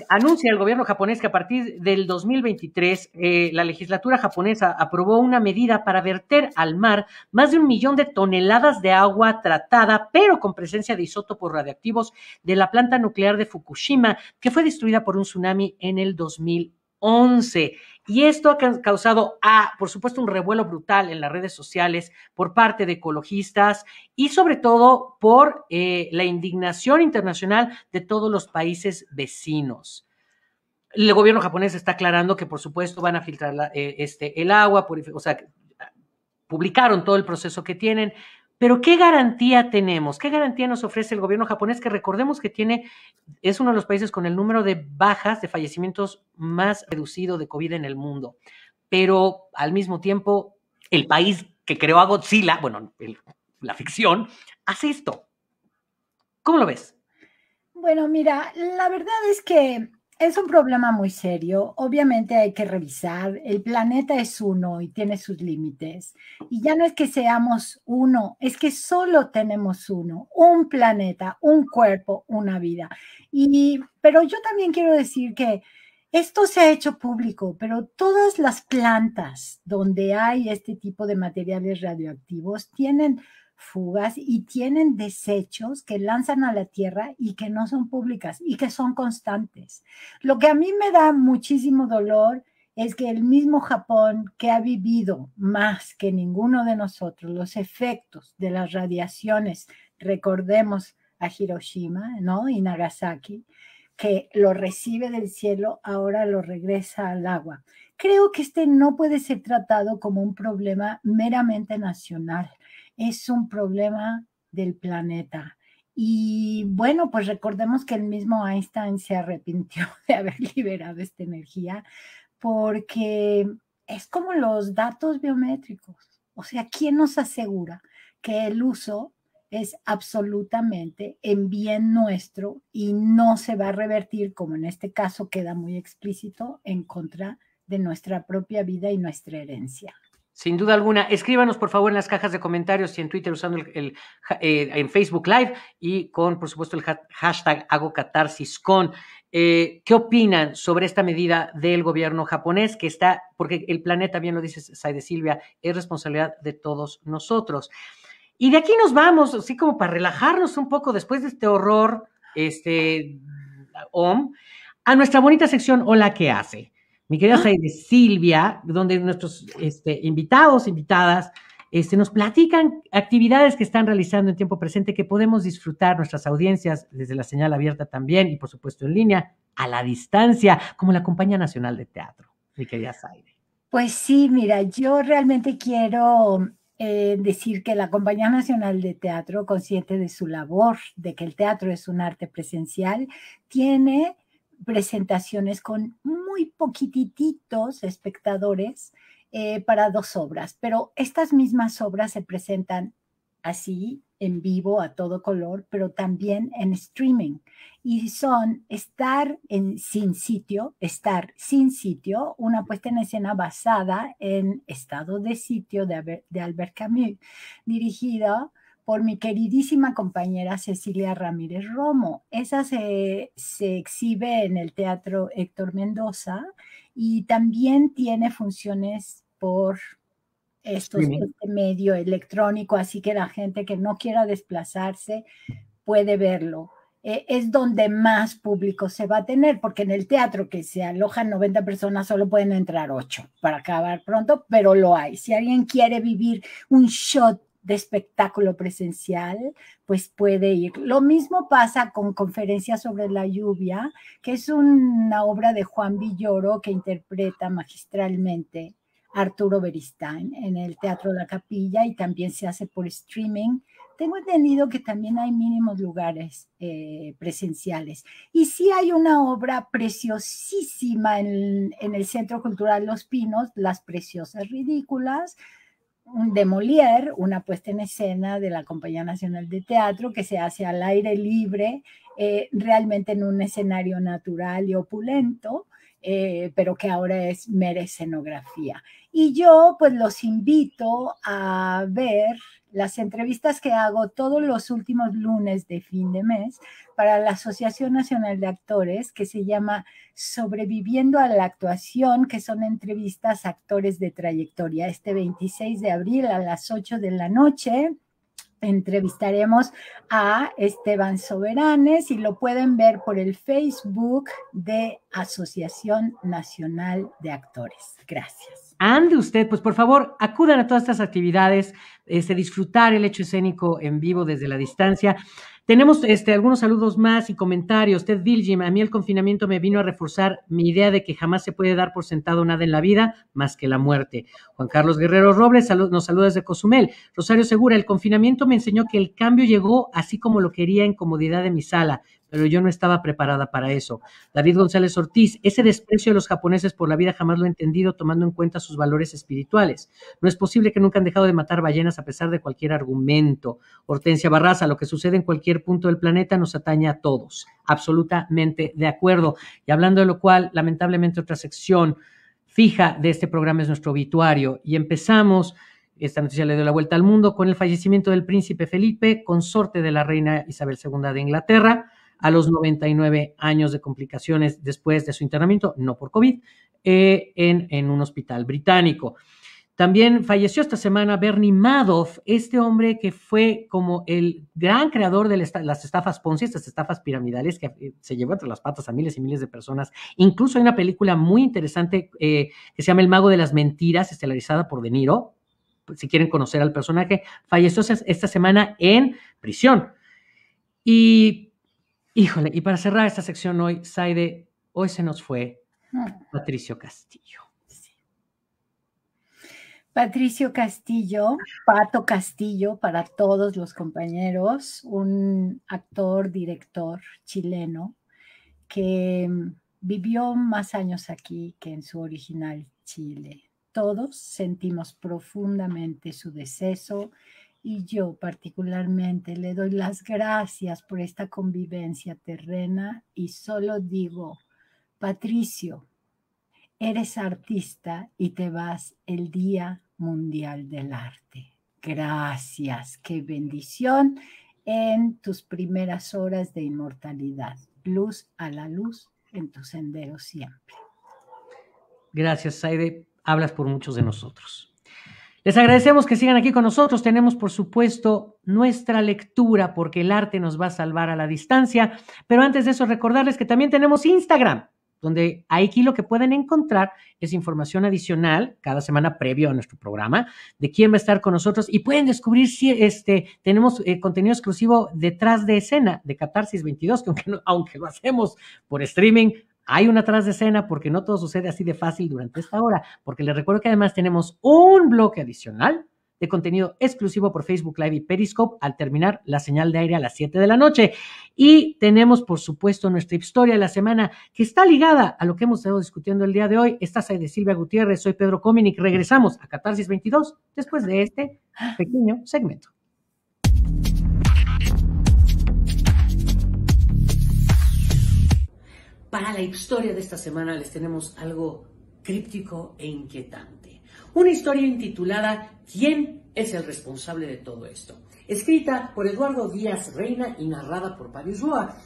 anuncia el gobierno japonés que a partir del 2023 eh, la legislatura japonesa aprobó una medida para verter al mar más de un millón de toneladas de agua tratada, pero con presencia de isótopos radiactivos de la planta nuclear de Fukushima, que fue destruida por un tsunami en el 2020. 11. Y esto ha causado, ah, por supuesto, un revuelo brutal en las redes sociales por parte de ecologistas y sobre todo por eh, la indignación internacional de todos los países vecinos. El gobierno japonés está aclarando que, por supuesto, van a filtrar eh, este, el agua, o sea, publicaron todo el proceso que tienen, pero ¿qué garantía tenemos? ¿Qué garantía nos ofrece el gobierno japonés? Que recordemos que tiene, es uno de los países con el número de bajas, de fallecimientos más reducido de COVID en el mundo. Pero al mismo tiempo, el país que creó a Godzilla, bueno, la ficción, hace esto. ¿Cómo lo ves? Bueno, mira, la verdad es que es un problema muy serio. Obviamente hay que revisar. El planeta es uno y tiene sus límites. Y ya no es que seamos uno, es que solo tenemos uno, un planeta, un cuerpo, una vida. Y, pero yo también quiero decir que esto se ha hecho público, pero todas las plantas donde hay este tipo de materiales radioactivos tienen fugas y tienen desechos que lanzan a la tierra y que no son públicas y que son constantes. Lo que a mí me da muchísimo dolor es que el mismo Japón que ha vivido más que ninguno de nosotros los efectos de las radiaciones, recordemos a Hiroshima, ¿no? Y Nagasaki, que lo recibe del cielo, ahora lo regresa al agua. Creo que este no puede ser tratado como un problema meramente nacional es un problema del planeta. Y bueno, pues recordemos que el mismo Einstein se arrepintió de haber liberado esta energía porque es como los datos biométricos. O sea, ¿quién nos asegura que el uso es absolutamente en bien nuestro y no se va a revertir, como en este caso queda muy explícito, en contra de nuestra propia vida y nuestra herencia? Sin duda alguna, escríbanos por favor en las cajas de comentarios y en Twitter usando el, eh, en Facebook Live y con, por supuesto, el hashtag hago con. Eh, ¿Qué opinan sobre esta medida del gobierno japonés que está, porque el planeta, bien lo dice de Silvia, es responsabilidad de todos nosotros? Y de aquí nos vamos, así como para relajarnos un poco después de este horror, este, OM, a nuestra bonita sección Hola, ¿qué hace? mi querida Saide ah. Silvia, donde nuestros este, invitados, invitadas, este, nos platican actividades que están realizando en tiempo presente que podemos disfrutar nuestras audiencias desde la señal abierta también y por supuesto en línea, a la distancia, como la Compañía Nacional de Teatro, mi querida Zaire. Pues sí, mira, yo realmente quiero eh, decir que la Compañía Nacional de Teatro, consciente de su labor, de que el teatro es un arte presencial, tiene presentaciones con muy poquititos espectadores eh, para dos obras, pero estas mismas obras se presentan así en vivo a todo color, pero también en streaming. Y son estar en sin sitio, estar sin sitio, una puesta en escena basada en estado de sitio de, de Albert Camus, dirigida por mi queridísima compañera Cecilia Ramírez Romo. Esa se, exhibe en el Teatro Héctor Mendoza y también tiene funciones por estos, este medio electrónico, así que la gente que no quiera desplazarse puede verlo e, es donde más público se va a tener, porque en el teatro que se alojan 90 personas solo pueden entrar 8 para acabar pronto, pero lo hay. Si alguien quiere vivir un shot de espectáculo presencial, pues puede ir. Lo mismo pasa con Conferencia sobre la Lluvia, que es una obra de Juan Villoro que interpreta magistralmente Arturo Beristán en el Teatro de La Capilla y también se hace por streaming. Tengo entendido que también hay mínimos lugares eh, presenciales. Y sí hay una obra preciosísima en el Centro Cultural Los Pinos, Las Preciosas Ridículas, de Molière, una puesta en escena de la Compañía Nacional de Teatro que se hace al aire libre eh, realmente en un escenario natural y opulento, eh, pero que ahora es mera Y yo pues los invito a ver las entrevistas que hago todos los últimos lunes de fin de mes para la Asociación Nacional de Actores que se llama Sobreviviendo a la Actuación, que son entrevistas a actores de trayectoria, este 26 de abril a las 8 de la noche entrevistaremos a Esteban Soberanes y lo pueden ver por el Facebook de Asociación Nacional de Actores. Gracias. Ande usted, pues por favor, acudan a todas estas actividades, este, disfrutar el hecho escénico en vivo desde la distancia. Tenemos este, algunos saludos más y comentarios. Ted Vilgim, a mí el confinamiento me vino a reforzar mi idea de que jamás se puede dar por sentado nada en la vida más que la muerte. Juan Carlos Guerrero Robles nos saluda desde Cozumel. Rosario Segura, el confinamiento me enseñó que el cambio llegó así como lo quería en comodidad de mi sala pero yo no estaba preparada para eso. David González Ortiz, ese desprecio de los japoneses por la vida jamás lo he entendido tomando en cuenta sus valores espirituales. No es posible que nunca han dejado de matar ballenas a pesar de cualquier argumento. Hortensia Barraza, lo que sucede en cualquier punto del planeta nos atañe a todos. Absolutamente de acuerdo. Y hablando de lo cual, lamentablemente otra sección fija de este programa es nuestro obituario. Y empezamos esta noticia le dio la vuelta al mundo con el fallecimiento del príncipe Felipe, consorte de la reina Isabel II de Inglaterra a los 99 años de complicaciones después de su internamiento, no por COVID, eh, en, un hospital británico. También falleció esta semana Bernie Madoff, este hombre que fue como el gran creador de las estafas Ponzi, estas estafas piramidales que eh, se llevó entre las patas a miles y miles de personas. Incluso hay una película muy interesante eh, que se llama El Mago de las Mentiras, estelarizada por De Niro. Pues, si quieren conocer al personaje, falleció esta semana en prisión. Y Híjole, y para cerrar esta sección hoy, Saide, hoy se nos fue ah. Patricio Castillo. Patricio Castillo, Pato Castillo, para todos los compañeros, un actor, director chileno que vivió más años aquí que en su original Chile. Todos sentimos profundamente su deceso y yo particularmente le doy las gracias por esta convivencia terrena y solo digo, Patricio, eres artista y te vas el Día Mundial del Arte. Gracias, qué bendición en tus primeras horas de inmortalidad. Luz a la luz en tu sendero siempre. Gracias, Saide. Hablas por muchos de nosotros. Les agradecemos que sigan aquí con nosotros. Tenemos, por supuesto, nuestra lectura porque el arte nos va a salvar a la distancia. Pero antes de eso, recordarles que también tenemos Instagram, donde aquí lo que pueden encontrar es información adicional cada semana previo a nuestro programa de quién va a estar con nosotros y pueden descubrir si este, tenemos eh, contenido exclusivo detrás de escena de Catarsis 22, que aunque lo hacemos por streaming, hay una atrás de escena porque no todo sucede así de fácil durante esta hora, porque les recuerdo que además tenemos un bloque adicional de contenido exclusivo por Facebook Live y Periscope al terminar la señal de aire a las 7 de la noche. Y tenemos, por supuesto, nuestra historia de la semana que está ligada a lo que hemos estado discutiendo el día de hoy. Esta ahí de Silvia Gutiérrez, soy Pedro Cominic. Regresamos a Catarsis 22 después de este pequeño segmento. Para la historia de esta semana les tenemos algo críptico e inquietante. Una historia intitulada ¿Quién es el responsable de todo esto? Escrita por Eduardo Díaz Reina y narrada por Paris Roa.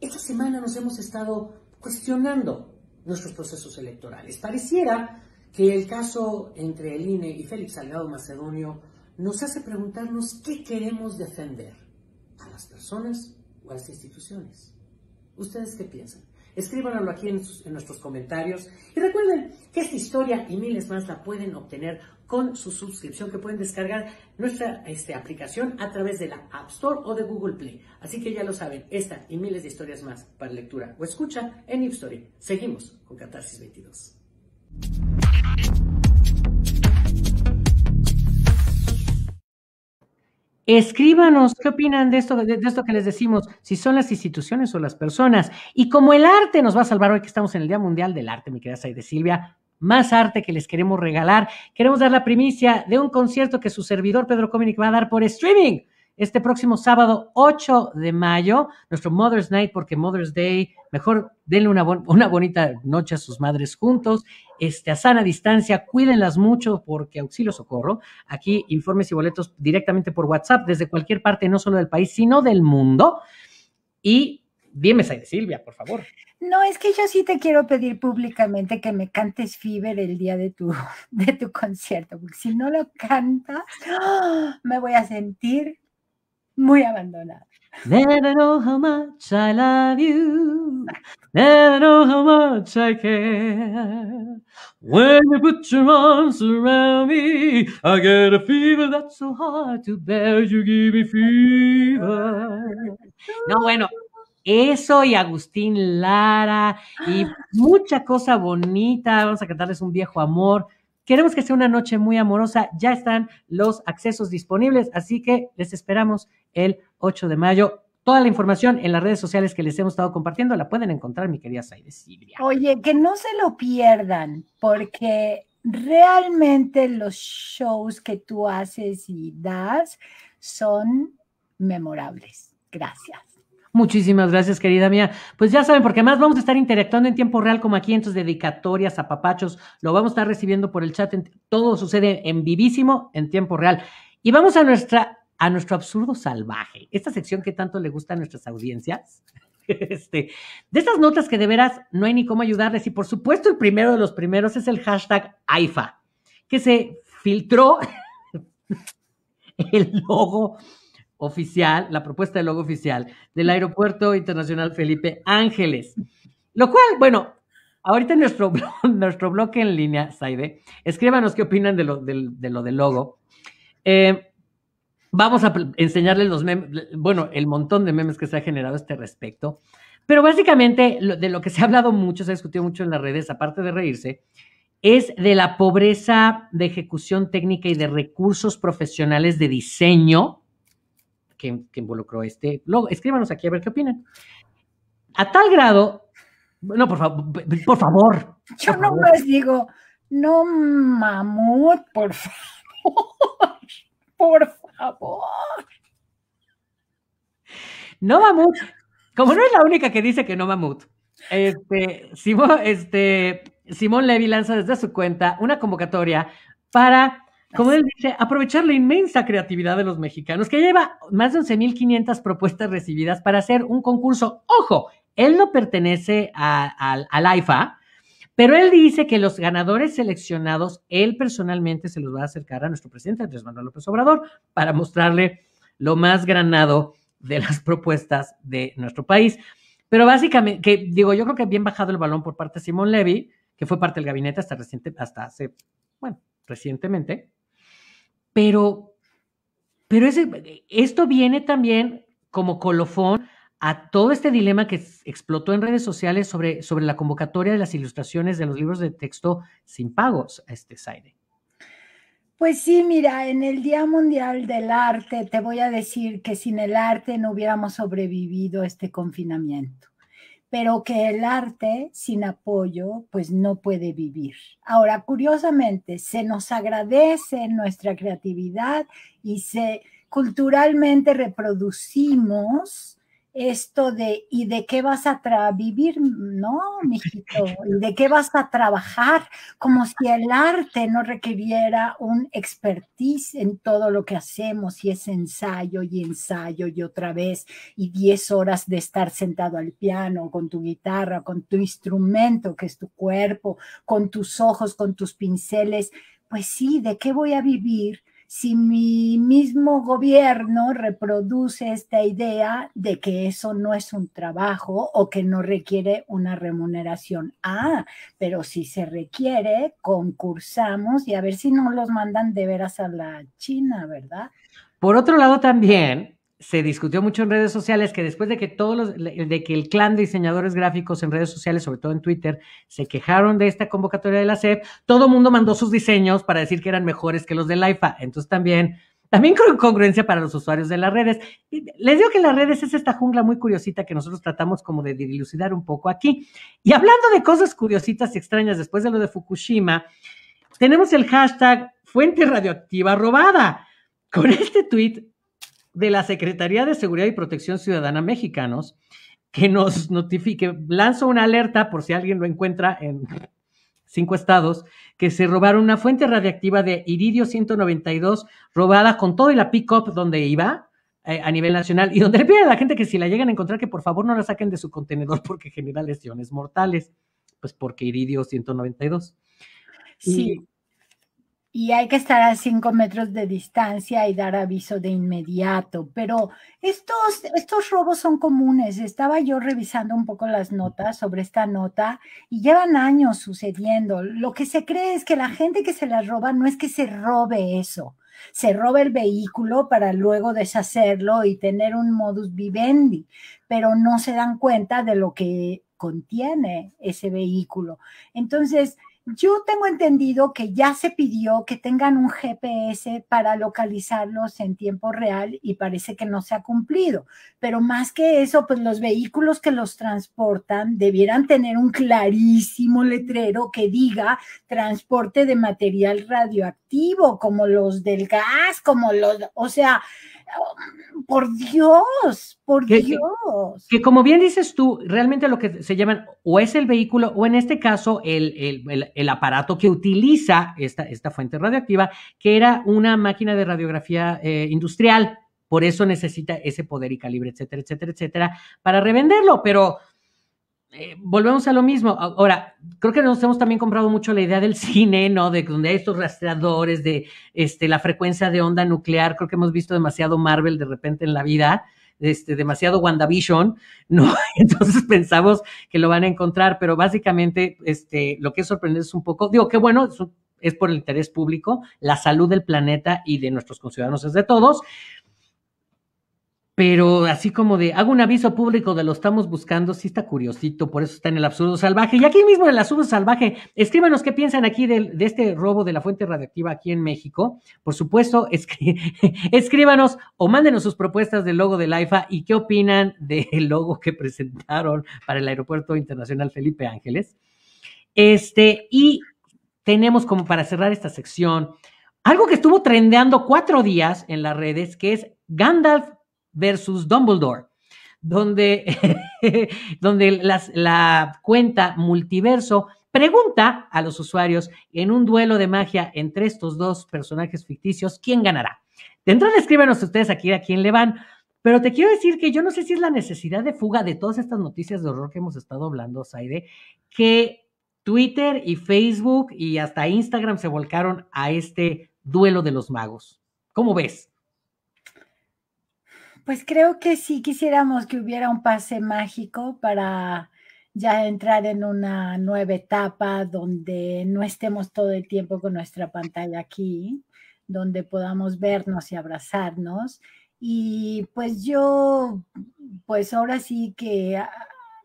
Esta semana nos hemos estado cuestionando nuestros procesos electorales. Pareciera que el caso entre el INE y Félix Salgado Macedonio nos hace preguntarnos qué queremos defender, a las personas o a las instituciones. ¿Ustedes qué piensan? Escríbanlo aquí en, nuestros comentarios. Y recuerden que esta historia y miles más la pueden obtener con su suscripción, que pueden descargar nuestra este, aplicación a través de la App Store o de Google Play. Así que ya lo saben, esta y miles de historias más para lectura o escucha en IpStory. Seguimos con Catarsis 22. Escríbanos qué opinan de esto, de, esto que les decimos, si son las instituciones o las personas. Y como el arte nos va a salvar hoy que estamos en el Día Mundial del Arte, mi querida de Silvia, más arte que les queremos regalar. Queremos dar la primicia de un concierto que su servidor Pedro Cominic va a dar por streaming este próximo sábado 8 de mayo, nuestro Mother's Night, porque Mother's Day, mejor denle una, una bonita noche a sus madres juntos, este, a sana distancia, cuídenlas mucho porque auxilio socorro. Aquí informes y boletos directamente por WhatsApp desde cualquier parte, no solo del país, sino del mundo. Y dime, ahí, Silvia, por favor. No, es que yo sí te quiero pedir públicamente que me cantes Fever el día de tu, de tu concierto, porque si no lo cantas, ¡ah! me voy a sentir muy abandonada. Never know how much I love you. Never know how much I care. When you put your arms around me, I get a fever that's so hard to bear. You give me fever. No, bueno, eso y Agustín Lara y mucha cosa bonita. Vamos a cantarles un viejo amor. Queremos que sea una noche muy amorosa. Ya están los accesos disponibles, así que les esperamos el 8 de mayo. Toda la información en las redes sociales que les hemos estado compartiendo la pueden encontrar, mi querida Saide Silvia. Oye, que no se lo pierdan, porque realmente los shows que tú haces y das son memorables. Gracias. Muchísimas gracias, querida mía. Pues ya saben, porque además vamos a estar interactuando en tiempo real como aquí, entonces dedicatorias, papachos lo vamos a estar recibiendo por el chat, todo sucede en vivísimo, en tiempo real. Y vamos a nuestra a nuestro absurdo salvaje, esta sección que tanto le gusta a nuestras audiencias. Este, de estas notas que de veras no hay ni cómo ayudarles y por supuesto el primero de los primeros es el hashtag AIFA, que se filtró el logo oficial, la propuesta de logo oficial del Aeropuerto Internacional Felipe Ángeles. Lo cual, bueno, ahorita en nuestro, nuestro bloque en línea, Saide, escríbanos qué opinan de lo, de, lo del logo. Eh, vamos a enseñarles los memes, bueno, el montón de memes que se ha generado a este respecto. Pero básicamente, de lo que se ha hablado mucho, se ha discutido mucho en las redes, aparte de reírse, es de la pobreza de ejecución técnica y de recursos profesionales de diseño que, involucró este luego Escríbanos aquí a ver qué opinan. A tal grado, no, por, favor, por favor. Yo por les digo, no mamut, por favor, por favor. No mamut, como no es la única que dice que no mamut, este, Simón, este, Simón Levy lanza desde su cuenta una convocatoria para como él dice, aprovechar la inmensa creatividad de los mexicanos, que lleva más de 11.500 propuestas recibidas para hacer un concurso. Ojo, él no pertenece al AIFA, pero él dice que los ganadores seleccionados, él personalmente se los va a acercar a nuestro presidente Andrés Manuel López Obrador para mostrarle lo más granado de las propuestas de nuestro país. Pero básicamente, que digo, yo creo que bien bajado el balón por parte de Simón Levy, que fue parte del gabinete hasta reciente, hasta hace, bueno, recientemente, pero, pero esto viene también como colofón a todo este dilema que explotó en redes sociales sobre, la convocatoria de las ilustraciones de los libros de texto sin pagos, este Zaire. Pues sí, mira, en el Día Mundial del Arte te voy a decir que sin el arte no hubiéramos sobrevivido este confinamiento pero que el arte sin apoyo pues no puede vivir. Ahora, curiosamente, se nos agradece nuestra creatividad y se culturalmente reproducimos esto de ¿y de qué vas a vivir? No, mijito, ¿y de qué vas a trabajar? Como si el arte no requiriera un expertise en todo lo que hacemos, y es ensayo y ensayo y otra vez, y diez horas de estar sentado al piano, con tu guitarra, con tu instrumento que es tu cuerpo, con tus ojos, con tus pinceles. Pues sí, ¿de qué voy a vivir si mi mismo gobierno reproduce esta idea de que eso no es un trabajo o que no requiere una remuneración. Ah, pero si se requiere, concursamos y a ver si no los mandan de veras a la China, ¿verdad? Por otro lado, también se discutió mucho en redes sociales que después de que todos los, de que el clan de diseñadores gráficos en redes sociales, sobre todo en Twitter, se quejaron de esta convocatoria de la CEP, todo el mundo mandó sus diseños para decir que eran mejores que los de la IFA. Entonces también, también con congruencia para los usuarios de las redes. Les digo que las redes es esta jungla muy curiosita que nosotros tratamos como de dilucidar un poco aquí. Y hablando de cosas curiositas y extrañas después de lo de Fukushima, tenemos el hashtag fuente radioactiva robada. Con este tweet de la Secretaría de Seguridad y Protección Ciudadana Mexicanos que nos notifique. Lanzo una alerta por si alguien lo encuentra en cinco estados, que se robaron una fuente radiactiva de iridio 192 robada con todo y la pick-up donde iba eh, a nivel nacional y donde le piden a la gente que si la llegan a encontrar que por favor no la saquen de su contenedor porque genera lesiones mortales, pues porque iridio 192. Sí y hay que estar a cinco metros de distancia y dar aviso de inmediato. Pero estos, estos robos son comunes. Estaba yo revisando un poco las notas sobre esta nota y llevan años sucediendo. Lo que se cree es que la gente que se las roba no es que se robe eso. Se roba el vehículo para luego deshacerlo y tener un modus vivendi, pero no se dan cuenta de lo que contiene ese vehículo. Entonces, yo tengo entendido que ya se pidió que tengan un GPS para localizarlos en tiempo real y parece que no se ha cumplido. Pero más que eso, pues los vehículos que los transportan debieran tener un clarísimo letrero que diga transporte de material radioactivo, como los del gas, como los, o sea, por Dios, por Dios. Que, como bien dices tú, realmente lo que se llaman o es el vehículo o en este caso el, el, aparato que utiliza esta, esta fuente radioactiva, que era una máquina de radiografía eh, industrial. Por eso necesita ese poder y calibre, etcétera, etcétera, etcétera, para revenderlo. Pero eh, volvemos a lo mismo. Ahora, creo que nos hemos también comprado mucho la idea del cine, ¿no? De donde hay estos rastreadores, de este, la frecuencia de onda nuclear. Creo que hemos visto demasiado Marvel de repente en la vida, este, demasiado WandaVision, ¿no? Entonces pensamos que lo van a encontrar, pero básicamente este, lo que es sorprendente es un poco, digo, que bueno, es, es por el interés público, la salud del planeta y de nuestros conciudadanos es de todos, pero así como de hago un aviso público de lo estamos buscando, sí está curiosito, por eso está en el absurdo salvaje. Y aquí mismo en el absurdo salvaje, escríbanos qué piensan aquí de, este robo de la fuente radioactiva aquí en México. Por supuesto, escríbanos o mándenos sus propuestas del logo del IFA y qué opinan del logo que presentaron para el Aeropuerto Internacional Felipe Ángeles. Este, y tenemos como para cerrar esta sección algo que estuvo trendeando cuatro días en las redes, que es Gandalf versus Dumbledore, donde, donde la cuenta multiverso pregunta a los usuarios en un duelo de magia entre estos dos personajes ficticios, ¿quién ganará? De escríbenos ustedes aquí a quién le van, pero te quiero decir que yo no sé si es la necesidad de fuga de todas estas noticias de horror que hemos estado hablando, Saide, que Twitter y Facebook y hasta Instagram se volcaron a este duelo de los magos. ¿Cómo ves? Pues creo que sí quisiéramos que hubiera un pase mágico para ya entrar en una nueva etapa donde no estemos todo el tiempo con nuestra pantalla aquí, donde podamos vernos y abrazarnos. Y pues yo, pues ahora sí que ah,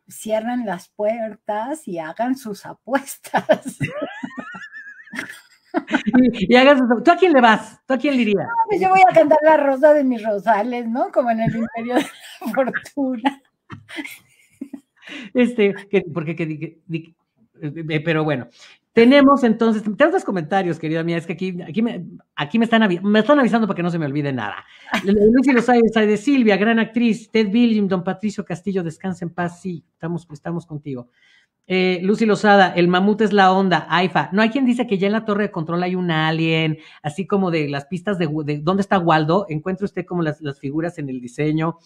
cierran las puertas y hagan sus apuestas. y, hagas ¿Tú a quién le vas? ¿Tú a quién le dirías? Pues yo voy a cantar la rosa de mis rosales, ¿no? Como en el imperio de fortuna. Este, porque que, eh, pero bueno, tenemos entonces, tenemos dos comentarios, querida mía, es que aquí, aquí, me, aquí me, están, me están avisando para que no se me olvide nada. Lucy hay de Silvia, gran actriz, Ted Williams, don Patricio Castillo, descansa en paz, sí, estamos, estamos contigo. Eh, Lucy Lozada, el mamut es la onda, AIFA. No hay quien dice que ya en la torre de control hay un alien, así como de las pistas de, dónde está Waldo. encuentra usted como las, figuras en el diseño.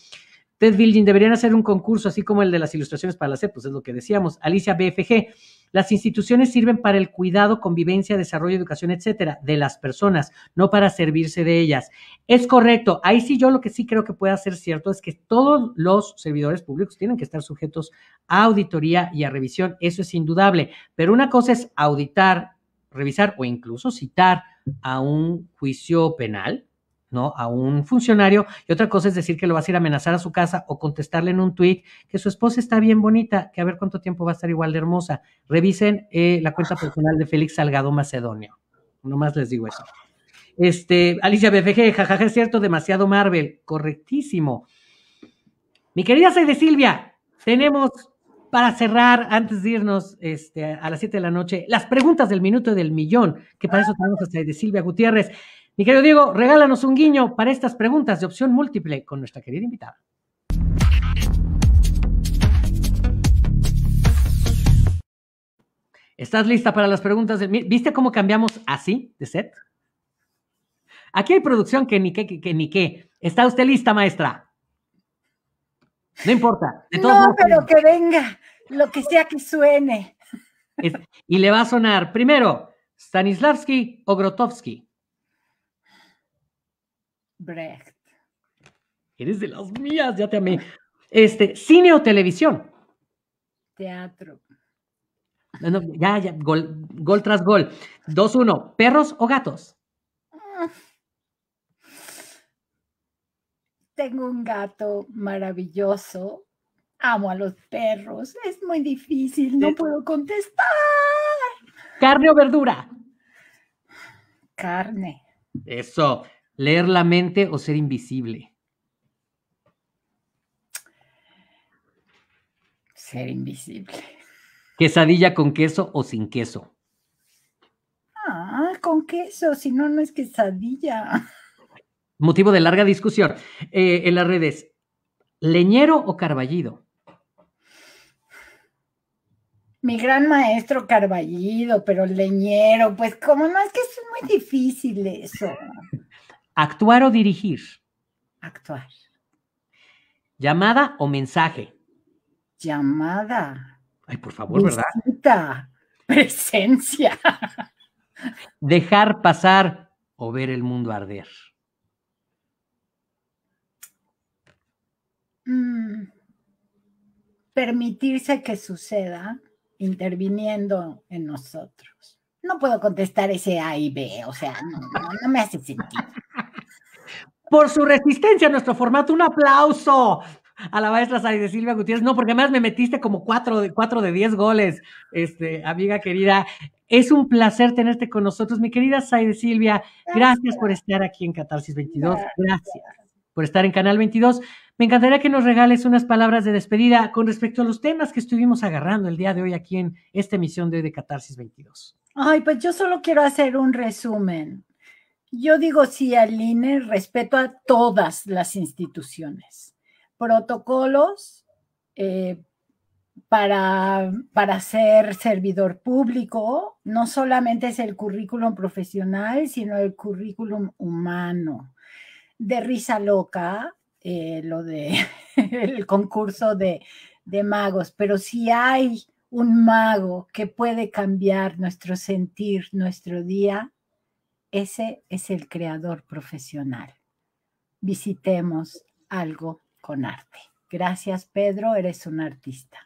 Ted Vilgin, deberían hacer un concurso así como el de las ilustraciones para la CEP, pues es lo que decíamos. Alicia BFG, las instituciones sirven para el cuidado, convivencia, desarrollo, educación, etcétera, de las personas, no para servirse de ellas. Es correcto. Ahí sí yo lo que sí creo que puede ser cierto es que todos los servidores públicos tienen que estar sujetos a auditoría y a revisión. Eso es indudable. Pero una cosa es auditar, revisar o incluso citar a un juicio penal ¿no? A un funcionario. Y otra cosa es decir que lo vas a ir a amenazar a su casa o contestarle en un tweet que su esposa está bien bonita, que a ver cuánto tiempo va a estar igual de hermosa. Revisen eh, la cuenta personal de Félix Salgado Macedonio. Nomás les digo eso. Este, Alicia BFG, jajaja, es cierto, demasiado Marvel. Correctísimo. Mi querida Seide Silvia, tenemos para cerrar, antes de irnos este, a las 7 de la noche, las preguntas del minuto del millón, que para eso tenemos a de Silvia Gutiérrez. Mi querido Diego, regálanos un guiño para estas preguntas de opción múltiple con nuestra querida invitada. ¿Estás lista para las preguntas? ¿Viste cómo cambiamos así de set? Aquí hay producción que ni qué, que, ni qué. ¿Está usted lista, maestra? No importa. De no, pero que venga, lo que sea que suene. y le va a sonar primero, Stanislavski o Grotowski. Brecht. Eres de las mías, ya te amé. Este, cine o televisión. Teatro. No, ya, ya, gol, gol tras gol. Dos, uno. ¿Perros o gatos? Ah. Tengo un gato maravilloso. Amo a los perros. Es muy difícil, no puedo contestar. ¿Carne o verdura? Carne. Eso leer la mente o ser invisible. Ser invisible. Quesadilla con queso o sin queso. Ah, con queso, si no, no es quesadilla. Motivo de larga discusión eh, en las redes. ¿Leñero o Carballido? Mi gran maestro Carballido, pero leñero, pues ¿cómo no, es que es muy difícil eso. Actuar o dirigir. Actuar. Llamada o mensaje. Llamada. Ay, por favor, ¿verdad? Presencia. Dejar pasar o ver el mundo arder. Mm. Permitirse que suceda interviniendo en nosotros. No puedo contestar ese A y B, o sea, no, no, no me hace sentido por su resistencia a nuestro formato. Un aplauso a la maestra Saide Silvia Gutiérrez. No, porque además me metiste como cuatro de, cuatro de diez goles, este, amiga querida. Es un placer tenerte con nosotros, mi querida Saide Silvia. Gracias, por estar aquí en Catarsis 22. Gracias. por estar en Canal 22. Me encantaría que nos regales unas palabras de despedida con respecto a los temas que estuvimos agarrando el día de hoy aquí en esta emisión de de Catarsis 22. Ay, pues yo solo quiero hacer un resumen. Yo digo sí al INE, respeto a todas las instituciones. Protocolos eh, para, ser servidor público no solamente es el currículum profesional, sino el currículum humano. De risa loca, eh, lo de el concurso de magos, pero si hay un mago que puede cambiar nuestro sentir, nuestro día, ese es el creador profesional. Visitemos algo con arte. Gracias, Pedro, eres un artista.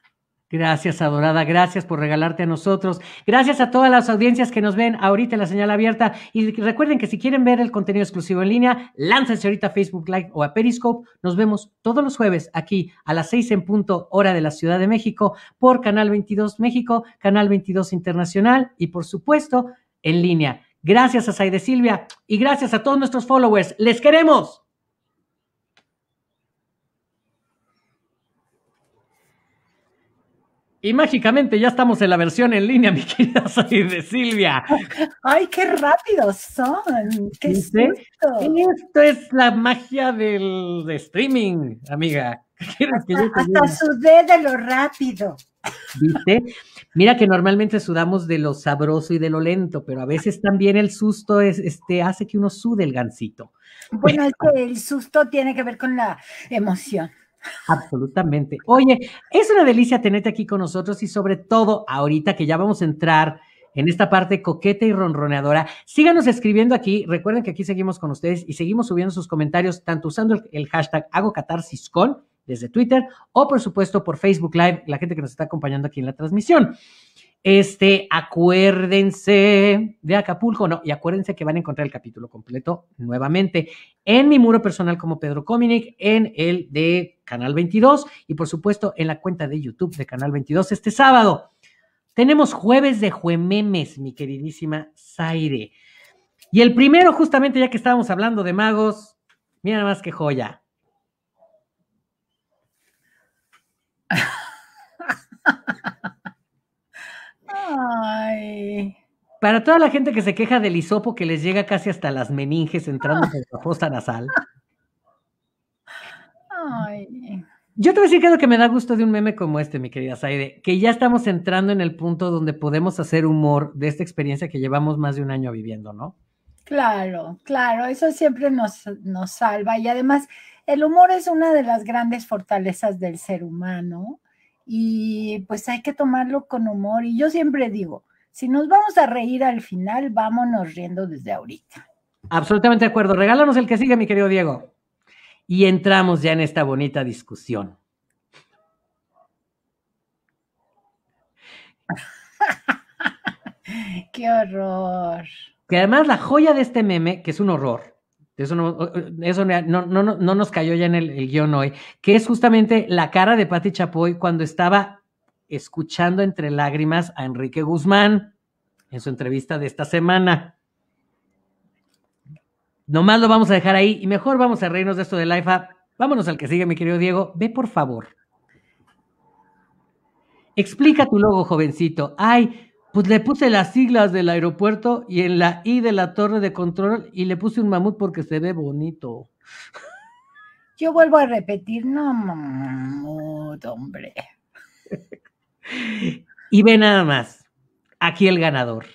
Gracias, adorada. Gracias por regalarte a nosotros. Gracias a todas las audiencias que nos ven ahorita en la señal abierta. Y recuerden que si quieren ver el contenido exclusivo en línea, láncense ahorita a Facebook Live o a Periscope. Nos vemos todos los jueves aquí a las seis en punto, hora de la Ciudad de México, por Canal 22 México, Canal 22 Internacional y, por supuesto, en línea. Gracias a Saide Silvia y gracias a todos nuestros followers. ¡Les queremos! Y mágicamente ya estamos en la versión en línea, mi querida Saide Silvia. ¡Ay, qué rápidos son! ¡Qué susto! Esto es la magia del streaming, amiga. hasta, sudé de lo rápido. ¿Viste? Mira que normalmente sudamos de lo sabroso y de lo lento, pero a veces también el susto es, este, hace que uno sude el gancito. Bueno, el susto tiene que ver con la emoción. Absolutamente. Oye, es una delicia tenerte aquí con nosotros y sobre todo ahorita que ya vamos a entrar en esta parte coqueta y ronroneadora. Síganos escribiendo aquí. Recuerden que aquí seguimos con ustedes y seguimos subiendo sus comentarios, tanto usando el, hashtag hago catarsis desde Twitter o por supuesto por Facebook Live, la gente que nos está acompañando aquí en la transmisión. Este, acuérdense de Acapulco, no, y acuérdense que van a encontrar el capítulo completo nuevamente en mi muro personal como Pedro Cominic, en el de Canal 22 y por supuesto en la cuenta de YouTube de Canal 22 este sábado. Tenemos jueves de juememes, mi queridísima Zaire. Y el primero, justamente ya que estábamos hablando de magos, mira más que joya. Para toda la gente que se queja del hisopo que les llega casi hasta las meninges entrando por la fosa nasal. Yo te voy a decir que me da gusto de un meme como este, mi querida Saide, que ya estamos entrando en el punto donde podemos hacer humor de esta experiencia que llevamos más de un año viviendo, ¿no? Claro, claro, eso siempre nos, nos salva y además el humor es una de las grandes fortalezas del ser humano y pues hay que tomarlo con humor. Y yo siempre digo, si nos vamos a reír al final, vámonos riendo desde ahorita. Absolutamente de acuerdo. Regálanos el que sigue, mi querido Diego. Y entramos ya en esta bonita discusión. ¡Qué horror! Que además la joya de este meme, que es un horror, eso no, no, no, nos cayó ya en el, guión hoy, que es justamente la cara de Patti Chapoy cuando estaba escuchando entre lágrimas a Enrique Guzmán en su entrevista de esta semana. Nomás lo vamos a dejar ahí y mejor vamos a reírnos de esto de Life Vámonos al que sigue, mi querido Diego. Ve, por favor. Explica tu logo, jovencito. Ay, pues le puse las siglas del aeropuerto y en la I de la torre de control y le puse un mamut porque se ve bonito. Yo vuelvo a repetir, no mamut, hombre. y ve nada más, aquí el ganador.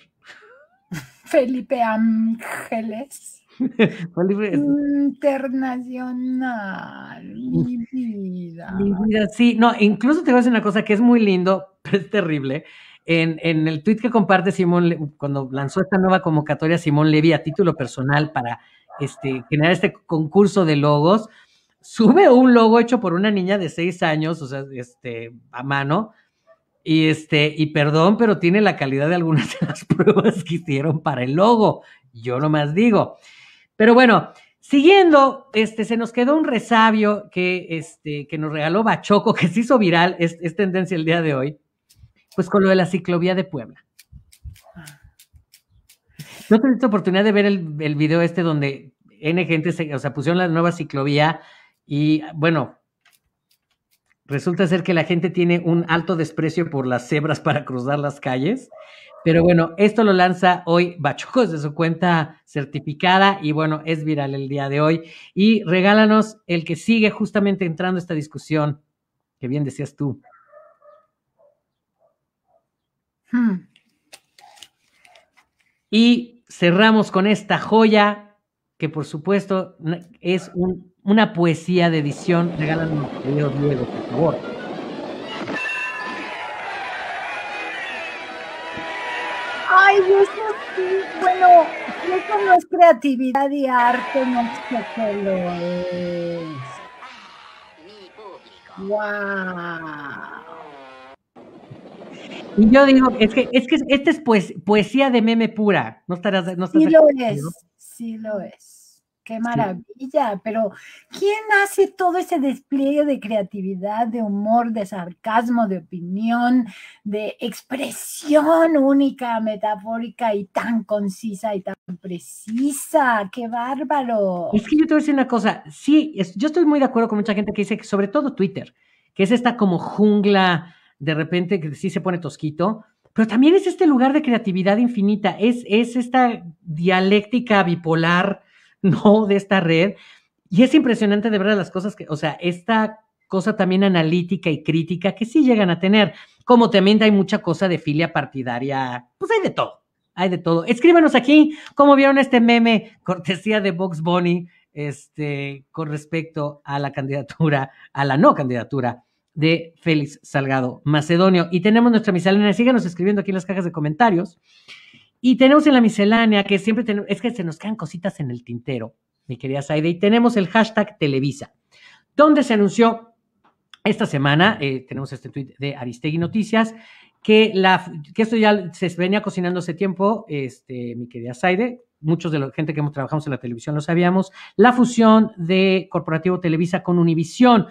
Felipe Ángeles. Internacional, mi vida. Mi vida, sí. No, incluso te voy a decir una cosa que es muy lindo, pero es terrible. En, el tweet que comparte Simón, cuando lanzó esta nueva convocatoria Simón Levy a título personal para este, generar este concurso de logos, sube un logo hecho por una niña de seis años, o sea, este, a mano, y este, y perdón, pero tiene la calidad de algunas de las pruebas que hicieron para el logo. Yo más digo. Pero bueno, siguiendo, este, se nos quedó un resabio que, este, que nos regaló Bachoco, que se hizo viral, es tendencia el día de hoy. Pues con lo de la ciclovía de Puebla. ¿No tuviste oportunidad de ver el, video este donde N gente, se, o sea, pusieron la nueva ciclovía y, bueno, resulta ser que la gente tiene un alto desprecio por las cebras para cruzar las calles. Pero bueno, esto lo lanza hoy Bachocos de su cuenta certificada y bueno, es viral el día de hoy. Y regálanos el que sigue justamente entrando esta discusión, que bien decías tú. Hmm. Y cerramos con esta joya, que por supuesto es una poesía de edición. Regálame video luego, por favor. Ay, eso sí, bueno, Esto no es creatividad y arte, no sé qué lo es. ¡Wow! Y yo digo, es que, es que esta es pues, poesía de meme pura. No estarás, no estarás sí lo es, sí lo es. Qué maravilla. Pero, ¿quién hace todo ese despliegue de creatividad, de humor, de sarcasmo, de opinión, de expresión única, metafórica y tan concisa y tan precisa? ¡Qué bárbaro! Es que yo te voy a decir una cosa. Sí, yo estoy muy de acuerdo con mucha gente que dice que, sobre todo Twitter, que es esta como jungla de repente que sí se pone tosquito, pero también es este lugar de creatividad infinita, es, es esta dialéctica bipolar, ¿no? De esta red. Y es impresionante de verdad las cosas que, o sea, esta cosa también analítica y crítica que sí llegan a tener, como también hay mucha cosa de filia partidaria, pues hay de todo, hay de todo. Escríbanos aquí cómo vieron este meme cortesía de Vox Bonnie, este, con respecto a la candidatura, a la no candidatura de Félix Salgado Macedonio. Y tenemos nuestra miscelánea, síganos escribiendo aquí en las cajas de comentarios. Y tenemos en la miscelánea que siempre tenemos, es que se nos quedan cositas en el tintero, mi querida Saide, y tenemos el hashtag Televisa, donde se anunció esta semana, eh, tenemos este tweet de Aristegui Noticias, que, la, que esto ya se venía cocinando hace tiempo, este, mi querida Saide, muchos de la gente que hemos trabajamos en la televisión lo sabíamos, la fusión de Corporativo Televisa con Univisión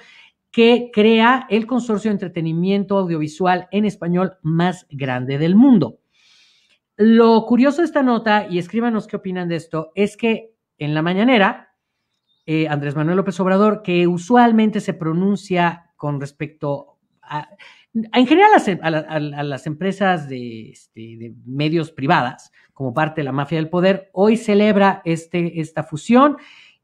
que crea el consorcio de entretenimiento audiovisual en español más grande del mundo. Lo curioso de esta nota, y escríbanos qué opinan de esto, es que en la mañanera, eh, Andrés Manuel López Obrador, que usualmente se pronuncia con respecto a, en general a, las empresas este, de, medios privadas como parte de la mafia del poder, hoy celebra este, esta fusión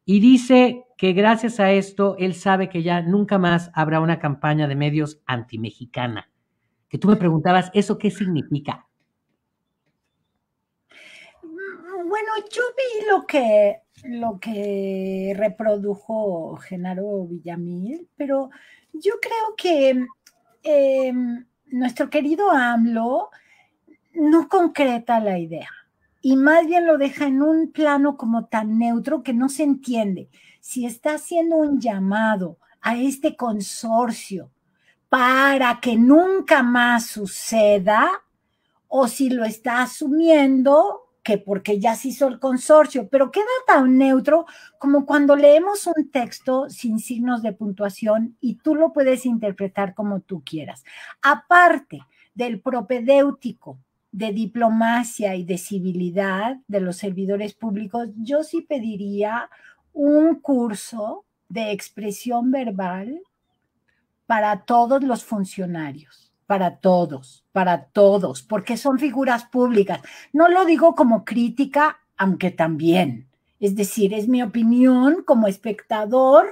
y dice que gracias a esto él sabe que ya nunca más habrá una campaña de medios antimexicana. Que tú me preguntabas, ¿eso qué significa? Bueno, yo vi lo que, lo que reprodujo Genaro Villamil, pero yo creo que em, nuestro querido AMLO no concreta la idea y más bien lo deja en un plano como tan neutro que no se entiende si está haciendo un llamado a este consorcio para que nunca más suceda, o si lo está asumiendo que porque ya se hizo el consorcio, pero queda tan neutro como cuando leemos un texto sin signos de puntuación y tú lo puedes interpretar como tú quieras. Aparte del propedéutico de diplomacia y de civilidad de los servidores públicos, yo sí pediría un curso de expresión verbal para todos los funcionarios, para todos, para todos, porque son figuras públicas. No lo digo como crítica, aunque también. Es decir, es mi opinión como espectador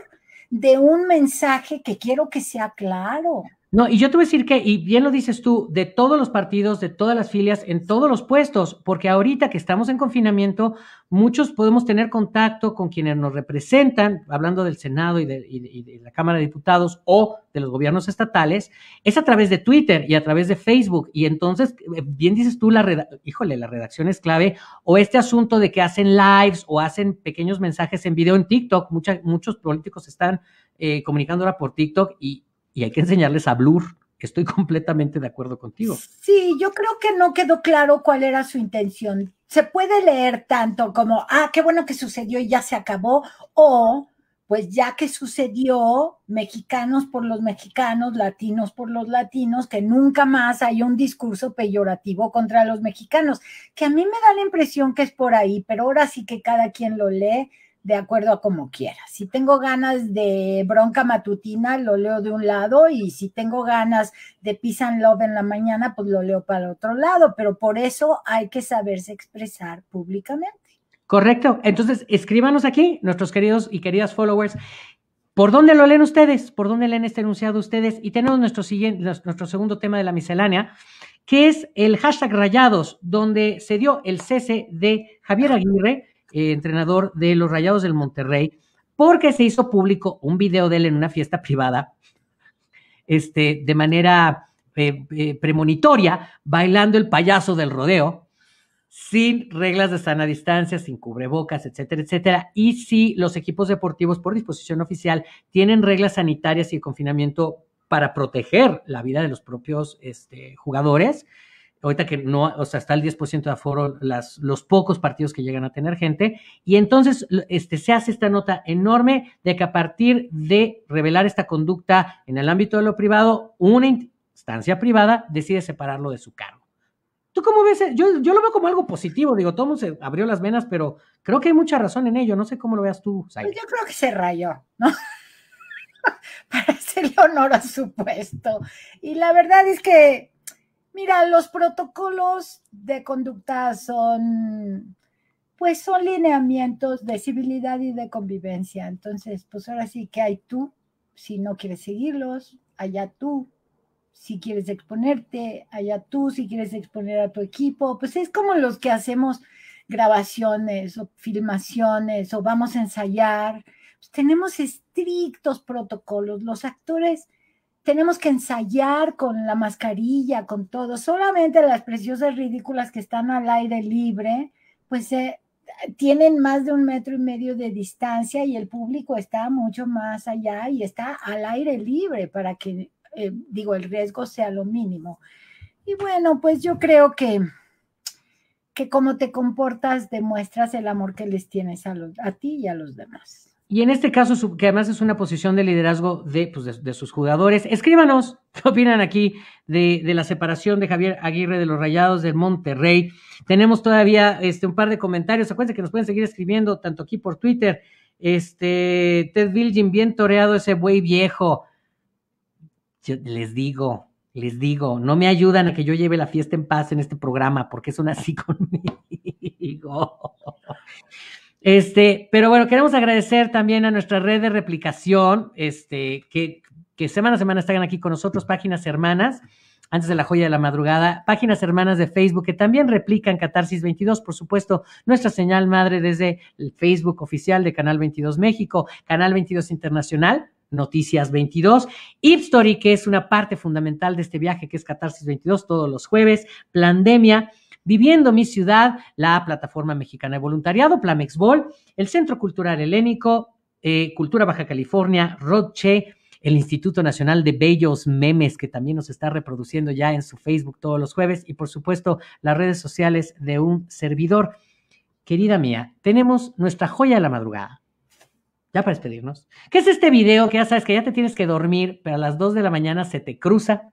de un mensaje que quiero que sea claro. No, y yo te voy a decir que, y bien lo dices tú, de todos los partidos, de todas las filias, en todos los puestos, porque ahorita que estamos en confinamiento, muchos podemos tener contacto con quienes nos representan, hablando del Senado y de, la Cámara de Diputados o de los gobiernos estatales, es a través de Twitter y a través de Facebook. Y entonces, eh, bien dices tú, la híjole, la redacción es clave, o este asunto de que hacen lives o hacen pequeños mensajes en video en TikTok, muchos políticos están eh, comunicándola por TikTok y y hay que enseñarles a blur. Estoy completamente de acuerdo contigo. Sí, yo creo que no quedó claro cuál era su intención. Se puede leer tanto como, ah, qué bueno que sucedió y ya se acabó, o pues ya que sucedió, mexicanos por los mexicanos, latinos por los latinos, que nunca más hay un discurso peyorativo contra los mexicanos, que a mí me da la impresión que es por ahí, pero ahora sí que cada quien lo lee de acuerdo a como quiera. Si tengo ganas de bronca matutina, lo leo de un lado y si tengo ganas de pisan and love en la mañana, pues lo leo para el otro lado, pero por eso hay que saberse expresar públicamente. Correcto. Entonces, escríbanos aquí, nuestros queridos y queridas followers, ¿Por dónde lo leen ustedes? ¿Por dónde leen este enunciado ustedes? Y tenemos nuestro, siguiente, nuestro segundo tema de la miscelánea, que es el hashtag rayados, donde se dio el cese de Javier Aguirre eh, entrenador de los Rayados del Monterrey, porque se hizo público un video de él en una fiesta privada, este, de manera eh, eh, premonitoria, bailando el payaso del rodeo, sin reglas de sana distancia, sin cubrebocas, etcétera, etcétera. Y si los equipos deportivos, por disposición oficial, tienen reglas sanitarias y confinamiento para proteger la vida de los propios este, jugadores, ahorita que no, o sea, está el 10% de aforo, las, los pocos partidos que llegan a tener gente, y entonces este, se hace esta nota enorme de que a partir de revelar esta conducta en el ámbito de lo privado, una instancia privada decide separarlo de su cargo. ¿Tú cómo ves? Yo, yo lo veo como algo positivo, digo, todo se abrió las venas, pero creo que hay mucha razón en ello, no sé cómo lo veas tú, pues yo creo que se rayó, ¿no? Para hacerle honor a su puesto. Y la verdad es que Mira, los protocolos de conducta son, pues son lineamientos de civilidad y de convivencia. Entonces, pues ahora sí que hay tú, si no quieres seguirlos, allá tú, si quieres exponerte, allá tú, si quieres exponer a tu equipo, pues es como los que hacemos grabaciones o filmaciones o vamos a ensayar. Pues, tenemos estrictos protocolos. Los actores tenemos que ensayar con la mascarilla, con todo. Solamente las preciosas ridículas que están al aire libre, pues eh, tienen más de un metro y medio de distancia y el público está mucho más allá y está al aire libre para que, eh, digo, el riesgo sea lo mínimo. Y bueno, pues yo creo que, que como te comportas demuestras el amor que les tienes a, a ti y a los demás. Y en este caso, que además es una posición de liderazgo de, pues, sus jugadores, escríbanos qué opinan aquí de, la separación de Javier Aguirre de los Rayados del Monterrey. Tenemos todavía este, un par de comentarios. Acuérdense que nos pueden seguir escribiendo tanto aquí por Twitter. Este, Ted Vilgin, bien toreado ese buey viejo. les digo, les digo, no me ayudan a que yo lleve la fiesta en paz en este programa porque son así conmigo. Este, pero bueno, queremos agradecer también a nuestra red de replicación, este, que, que semana a semana están aquí con nosotros, Páginas Hermanas, antes de la joya de la madrugada, Páginas Hermanas de Facebook, que también replican Catarsis 22, por supuesto, nuestra señal madre desde el Facebook oficial de Canal 22 México, Canal 22 Internacional, Noticias 22, Story, que es una parte fundamental de este viaje, que es Catarsis 22, todos los jueves, Plandemia, Viviendo mi ciudad, la Plataforma Mexicana de Voluntariado, Plamex Ball, el Centro Cultural Helénico, eh, Cultura Baja California, Roche, el Instituto Nacional de Bellos Memes, que también nos está reproduciendo ya en su Facebook todos los jueves, y por supuesto las redes sociales de un servidor. Querida mía, tenemos nuestra joya de la madrugada. Ya para despedirnos. ¿Qué es este video que ya sabes que ya te tienes que dormir, pero a las 2 de la mañana se te cruza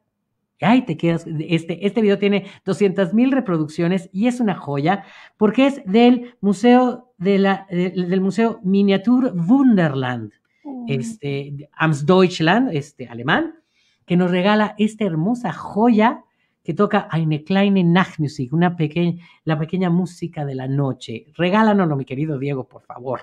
Ay, te quedas. Este, este video tiene 200.000 mil reproducciones y es una joya porque es del Museo, de la, del museo Miniatur Wunderland, este, este, Deutschland, este, alemán, que nos regala esta hermosa joya que toca Eine kleine Nachtmusik, una pequeña, la pequeña música de la noche. Regálanoslo, mi querido Diego, por favor.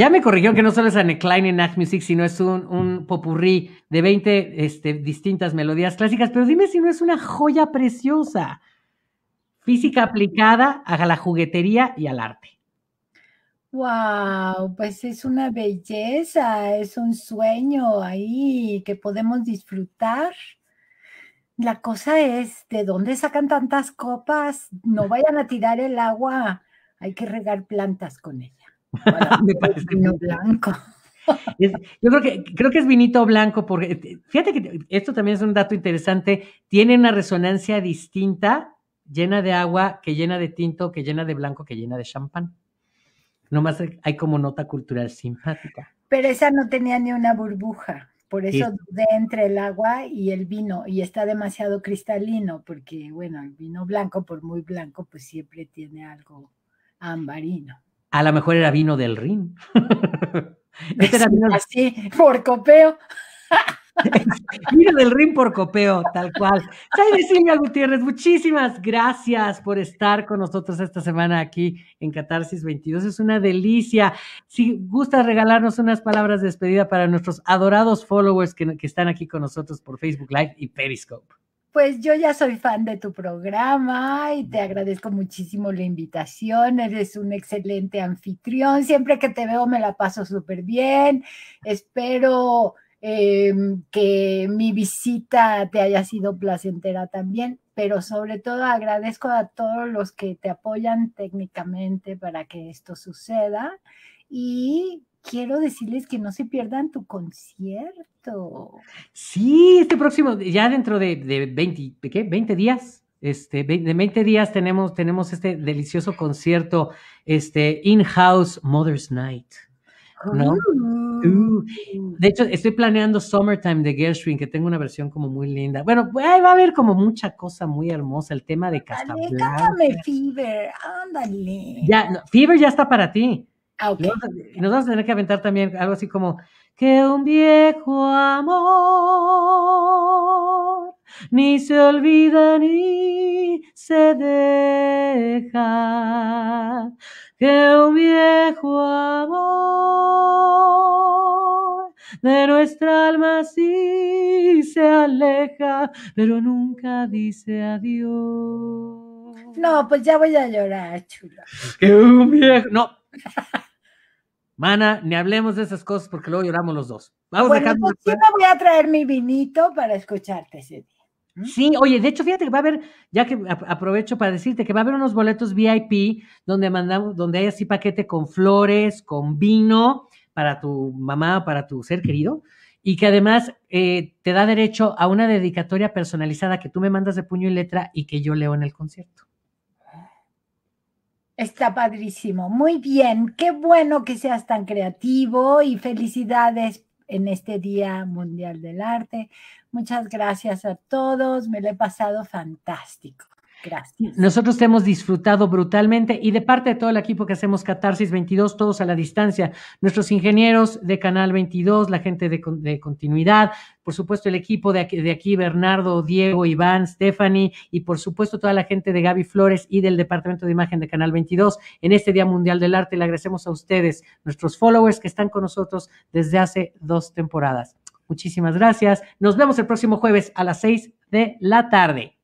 Ya me corrigió que no solo es Anne Klein en Act Music, sino es un, popurrí de 20 este, distintas melodías clásicas, pero dime si no es una joya preciosa, física aplicada a la juguetería y al arte. Wow, pues es una belleza, es un sueño ahí que podemos disfrutar. La cosa es, ¿de dónde sacan tantas copas? No vayan a tirar el agua, hay que regar plantas con él. Me parece vino blanco. yo creo que, creo que es vinito blanco, porque eh, fíjate que esto también es un dato interesante, tiene una resonancia distinta, llena de agua, que llena de tinto, que llena de blanco, que llena de champán. Nomás hay como nota cultural simpática. Pero esa no tenía ni una burbuja, por eso de dudé entre el agua y el vino, y está demasiado cristalino, porque bueno, el vino blanco, por muy blanco, pues siempre tiene algo ambarino. A lo mejor era vino del Rin. este era vino así, por copeo. vino del Rin por copeo, tal cual. Saide Silvia Gutiérrez, muchísimas gracias por estar con nosotros esta semana aquí en Catarsis 22. Es una delicia. Si gusta, regalarnos unas palabras de despedida para nuestros adorados followers que están aquí con nosotros por Facebook Live y Periscope. Pues yo ya soy fan de tu programa y te agradezco muchísimo la invitación. Eres un excelente anfitrión. Siempre que te veo me la paso súper bien. Espero em, que mi visita te haya sido placentera también, pero sobre todo agradezco a todos los que te apoyan técnicamente para que esto suceda y quiero decirles que no se pierdan tu concierto. Sí, este próximo, ya dentro de, de 20, ¿qué? días. Este, de 20 días tenemos, tenemos este delicioso concierto, este in-house Mother's Night. Uh, de hecho, estoy planeando Summertime de Gershwin, que tengo una versión como muy linda. Bueno, pues, ahí va a haber como mucha cosa muy hermosa. El tema de Casablanca. cántame Fever, ándale. Ya, Fever ya está para ti. Ah, y nos vamos a tener que aventar también algo así como que un viejo amor ni se olvida ni se deja. Que un viejo amor de nuestra alma sí se aleja, pero nunca dice adiós. No, pues ya voy a llorar, chula Que un viejo. No. Mana, ni hablemos de esas cosas porque luego lloramos los dos. Vamos bueno, pues voy a traer mi vinito para escucharte ese día. Sí, oye, de hecho, fíjate que va a haber, ya que aprovecho para decirte que va a haber unos boletos VIP donde mandamos, donde hay así paquete con flores, con vino para tu mamá, para tu ser querido, y que además eh, te da derecho a una dedicatoria personalizada que tú me mandas de puño y letra y que yo leo en el concierto. Está padrísimo. Muy bien. Qué bueno que seas tan creativo y felicidades en este Día Mundial del Arte. Muchas gracias a todos. Me lo he pasado fantástico. Gracias. Nosotros hemos disfrutado brutalmente y de parte de todo el equipo que hacemos Catarsis 22, todos a la distancia, nuestros ingenieros de Canal 22, la gente de, continuidad, por supuesto el equipo de aquí, de aquí, Bernardo, Diego, Iván, Stephanie y por supuesto toda la gente de Gaby Flores y del Departamento de Imagen de Canal 22 en este Día Mundial del Arte. Le agradecemos a ustedes, nuestros followers que están con nosotros desde hace dos temporadas. Muchísimas gracias. Nos vemos el próximo jueves a las seis de la tarde.